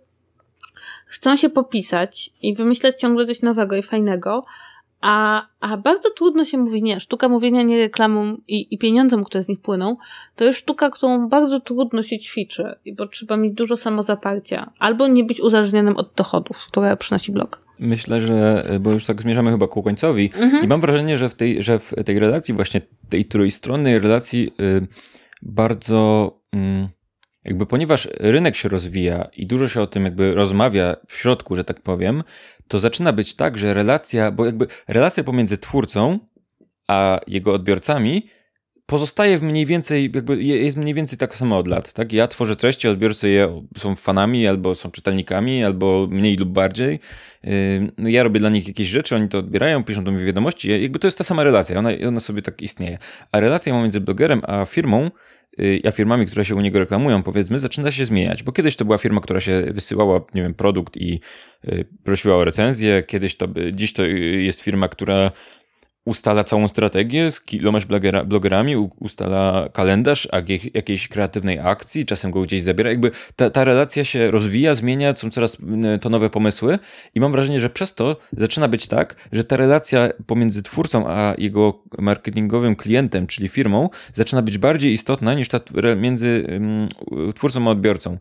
chcą się popisać i wymyślać ciągle coś nowego i fajnego, a, a bardzo trudno się mówi, nie, sztuka mówienia nie reklamą i, i pieniądzom, które z nich płyną, to jest sztuka, którą bardzo trudno się ćwiczy, bo trzeba mieć dużo samozaparcia albo nie być uzależnionym od dochodów, które przynosi blog myślę, że, e, bo już tak zmierzamy chyba ku końcowi mhm. i mam wrażenie, że w tej, że w tej relacji właśnie, tej trójstronnej relacji y, bardzo y, jakby ponieważ rynek się rozwija i dużo się o tym jakby rozmawia w środku, że tak powiem, to zaczyna być tak, że relacja, bo jakby relacja pomiędzy twórcą a jego odbiorcami pozostaje w mniej więcej, jakby jest mniej więcej tak samo od lat, tak? Ja tworzę treści, odbiorcy je są fanami, albo są czytelnikami, albo mniej lub bardziej. No ja robię dla nich jakieś rzeczy, oni to odbierają, piszą do mnie wiadomości, jakby to jest ta sama relacja, ona, ona sobie tak istnieje. A relacja pomiędzy blogerem a firmą y, a firmami, które się u niego reklamują, powiedzmy, zaczyna się zmieniać, bo kiedyś to była firma, która się wysyłała, nie wiem, produkt i y, prosiła o recenzję, kiedyś to, dziś to y, jest firma, która ustala całą strategię z kilomesz blogerami, ustala kalendarz jakiejś kreatywnej akcji, czasem go gdzieś zabiera. Jakby ta, ta relacja się rozwija, zmienia, są coraz to nowe pomysły i mam wrażenie, że przez to zaczyna być tak, że ta relacja pomiędzy twórcą a jego marketingowym klientem, czyli firmą, zaczyna być bardziej istotna niż ta między mm, twórcą a odbiorcą.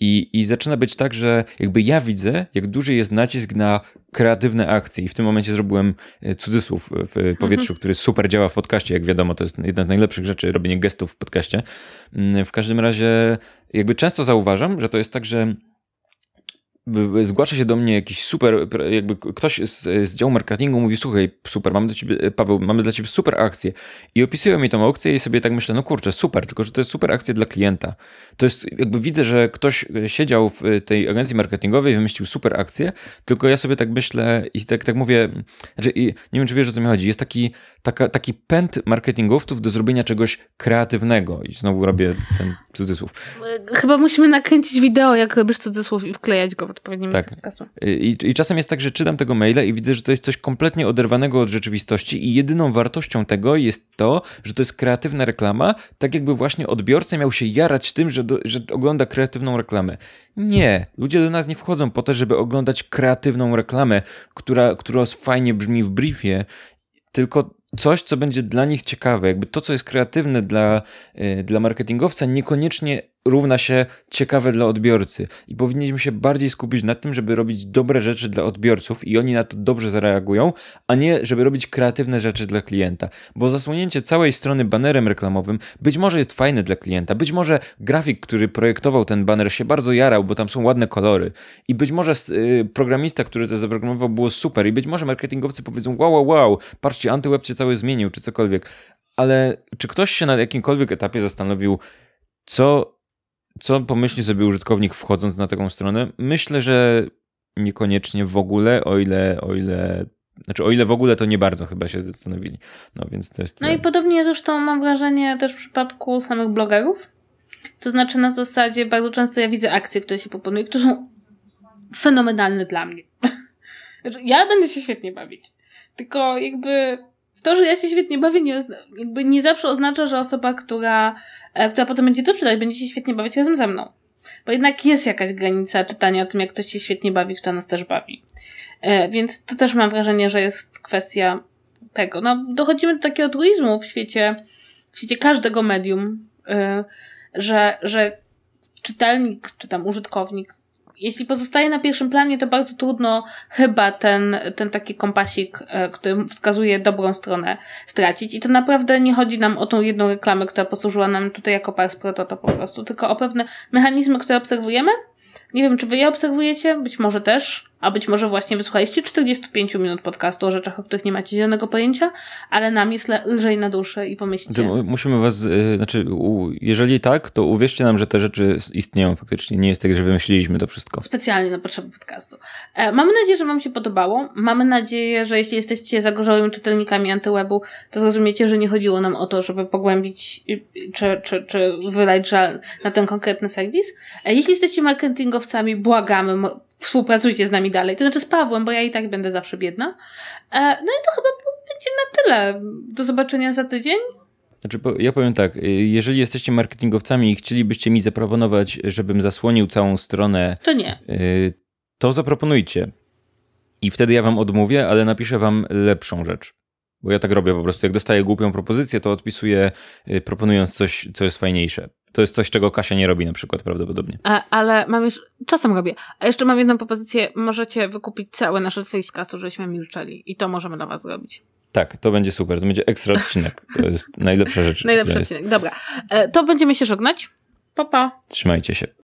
I, I zaczyna być tak, że jakby ja widzę, jak duży jest nacisk na kreatywne akcje. I w tym momencie zrobiłem e, cudzysłów e, w mhm. powietrzu, mhm. który super działa w podcaście, jak wiadomo, to jest jedna z najlepszych rzeczy, robienie gestów w podcaście. Mm, w każdym razie, jakby często zauważam, że to jest tak, że zgłasza się do mnie jakiś super, jakby ktoś z, z działu marketingu mówi, słuchaj, super, mamy dla ciebie, e, Paweł, mamy dla ciebie super akcję. I opisują mi tą aukcję i sobie tak myślę, no kurczę, super, tylko że to jest super akcja dla klienta. To jest, jakby widzę, że ktoś e, siedział w e, tej agencji marketingowej, wymyślił super akcję, tylko ja sobie tak myślę i tak, tak mówię, znaczy, nie wiem, czy wiesz, o co mi chodzi, jest taki taka, taki pęd marketingowców do zrobienia czegoś kreatywnego. I znowu robię ten cudzysłów. Chyba musimy nakręcić wideo, jak robisz cudzysłów i wklejać go w odpowiednim tak. I, I czasem jest tak, że czytam tego maila i widzę, że to jest coś kompletnie oderwanego od rzeczywistości i jedyną wartością tego jest to, że to jest kreatywna reklama, tak jakby właśnie odbiorca miał się jarać tym, że, do, że ogląda kreatywną reklamę. Nie, ludzie do nas nie wchodzą po to, żeby oglądać kreatywną reklamę, która, która fajnie brzmi w briefie, tylko coś, co będzie dla nich ciekawe. Jakby to, co jest kreatywne dla, y, dla marketingowca, niekoniecznie równa się ciekawe dla odbiorcy. I powinniśmy się bardziej skupić na tym, żeby robić dobre rzeczy dla odbiorców i oni na to dobrze zareagują, a nie żeby robić kreatywne rzeczy dla klienta. Bo zasłonięcie całej strony banerem reklamowym być może jest fajne dla klienta, być może grafik, który projektował ten baner się bardzo jarał, bo tam są ładne kolory i być może y, programista, który to zaprogramował było super i być może marketingowcy powiedzą wow, wow, wow, patrzcie, antyweb się cały zmienił czy cokolwiek. Ale czy ktoś się na jakimkolwiek etapie zastanowił, co co pomyśli sobie użytkownik wchodząc na taką stronę? Myślę, że niekoniecznie w ogóle, o ile, o ile znaczy, o ile w ogóle to nie bardzo chyba się zastanowili. No więc to jest. No i podobnie zresztą mam wrażenie też w przypadku samych blogerów. To znaczy, na zasadzie bardzo często ja widzę akcje, które się proponuje, które są fenomenalne dla mnie. Znaczy, ja będę się świetnie bawić. Tylko jakby to, że ja się świetnie bawię, nie, jakby nie zawsze oznacza, że osoba, która, e, która potem będzie to czytać, będzie się świetnie bawić razem ze mną. Bo jednak jest jakaś granica czytania o tym, jak ktoś się świetnie bawi, kto nas też bawi. E, więc to też mam wrażenie, że jest kwestia tego. No, dochodzimy do takiego truizmu w świecie, w świecie każdego medium, e, że, że czytelnik, czy tam użytkownik jeśli pozostaje na pierwszym planie, to bardzo trudno chyba ten, ten taki kompasik, e, który wskazuje dobrą stronę, stracić. I to naprawdę nie chodzi nam o tą jedną reklamę, która posłużyła nam tutaj jako pars to po prostu, tylko o pewne mechanizmy, które obserwujemy. Nie wiem, czy wy je obserwujecie, być może też a być może właśnie wysłuchaliście 45 minut podcastu o rzeczach, o których nie macie zielonego pojęcia, ale nam jest lżej na duszy i pomyślcie. Musimy was, y, znaczy, u, jeżeli tak, to uwierzcie nam, że te rzeczy istnieją faktycznie. Nie jest tak, że wymyśliliśmy to wszystko. Specjalnie na potrzeby podcastu. E, mamy nadzieję, że wam się podobało. Mamy nadzieję, że jeśli jesteście zagorzałymi czytelnikami antywebu, to zrozumiecie, że nie chodziło nam o to, żeby pogłębić y, czy, czy, czy wylać żal na ten konkretny serwis. E, jeśli jesteście marketingowcami, błagamy, współpracujcie z nami dalej. To znaczy z Pawłem, bo ja i tak będę zawsze biedna. E, no i to chyba będzie na tyle. Do zobaczenia za tydzień. Znaczy, ja powiem tak, y, jeżeli jesteście marketingowcami i chcielibyście mi zaproponować, żebym zasłonił całą stronę, to nie. Y, to zaproponujcie. I wtedy ja wam odmówię, ale napiszę wam lepszą rzecz. Bo ja tak robię po prostu. Jak dostaję głupią propozycję, to odpisuję y, proponując coś, co jest fajniejsze. To jest coś, czego Kasia nie robi na przykład prawdopodobnie. A, ale mam już, czasem robię. A jeszcze mam jedną propozycję. Możecie wykupić cały nasz castu, żeśmy milczeli i to możemy dla was zrobić. Tak, to będzie super. To będzie ekstra odcinek. To jest najlepsza rzecz. najlepszy odcinek, jest. dobra. E, to będziemy się żegnać. Pa, pa. Trzymajcie się.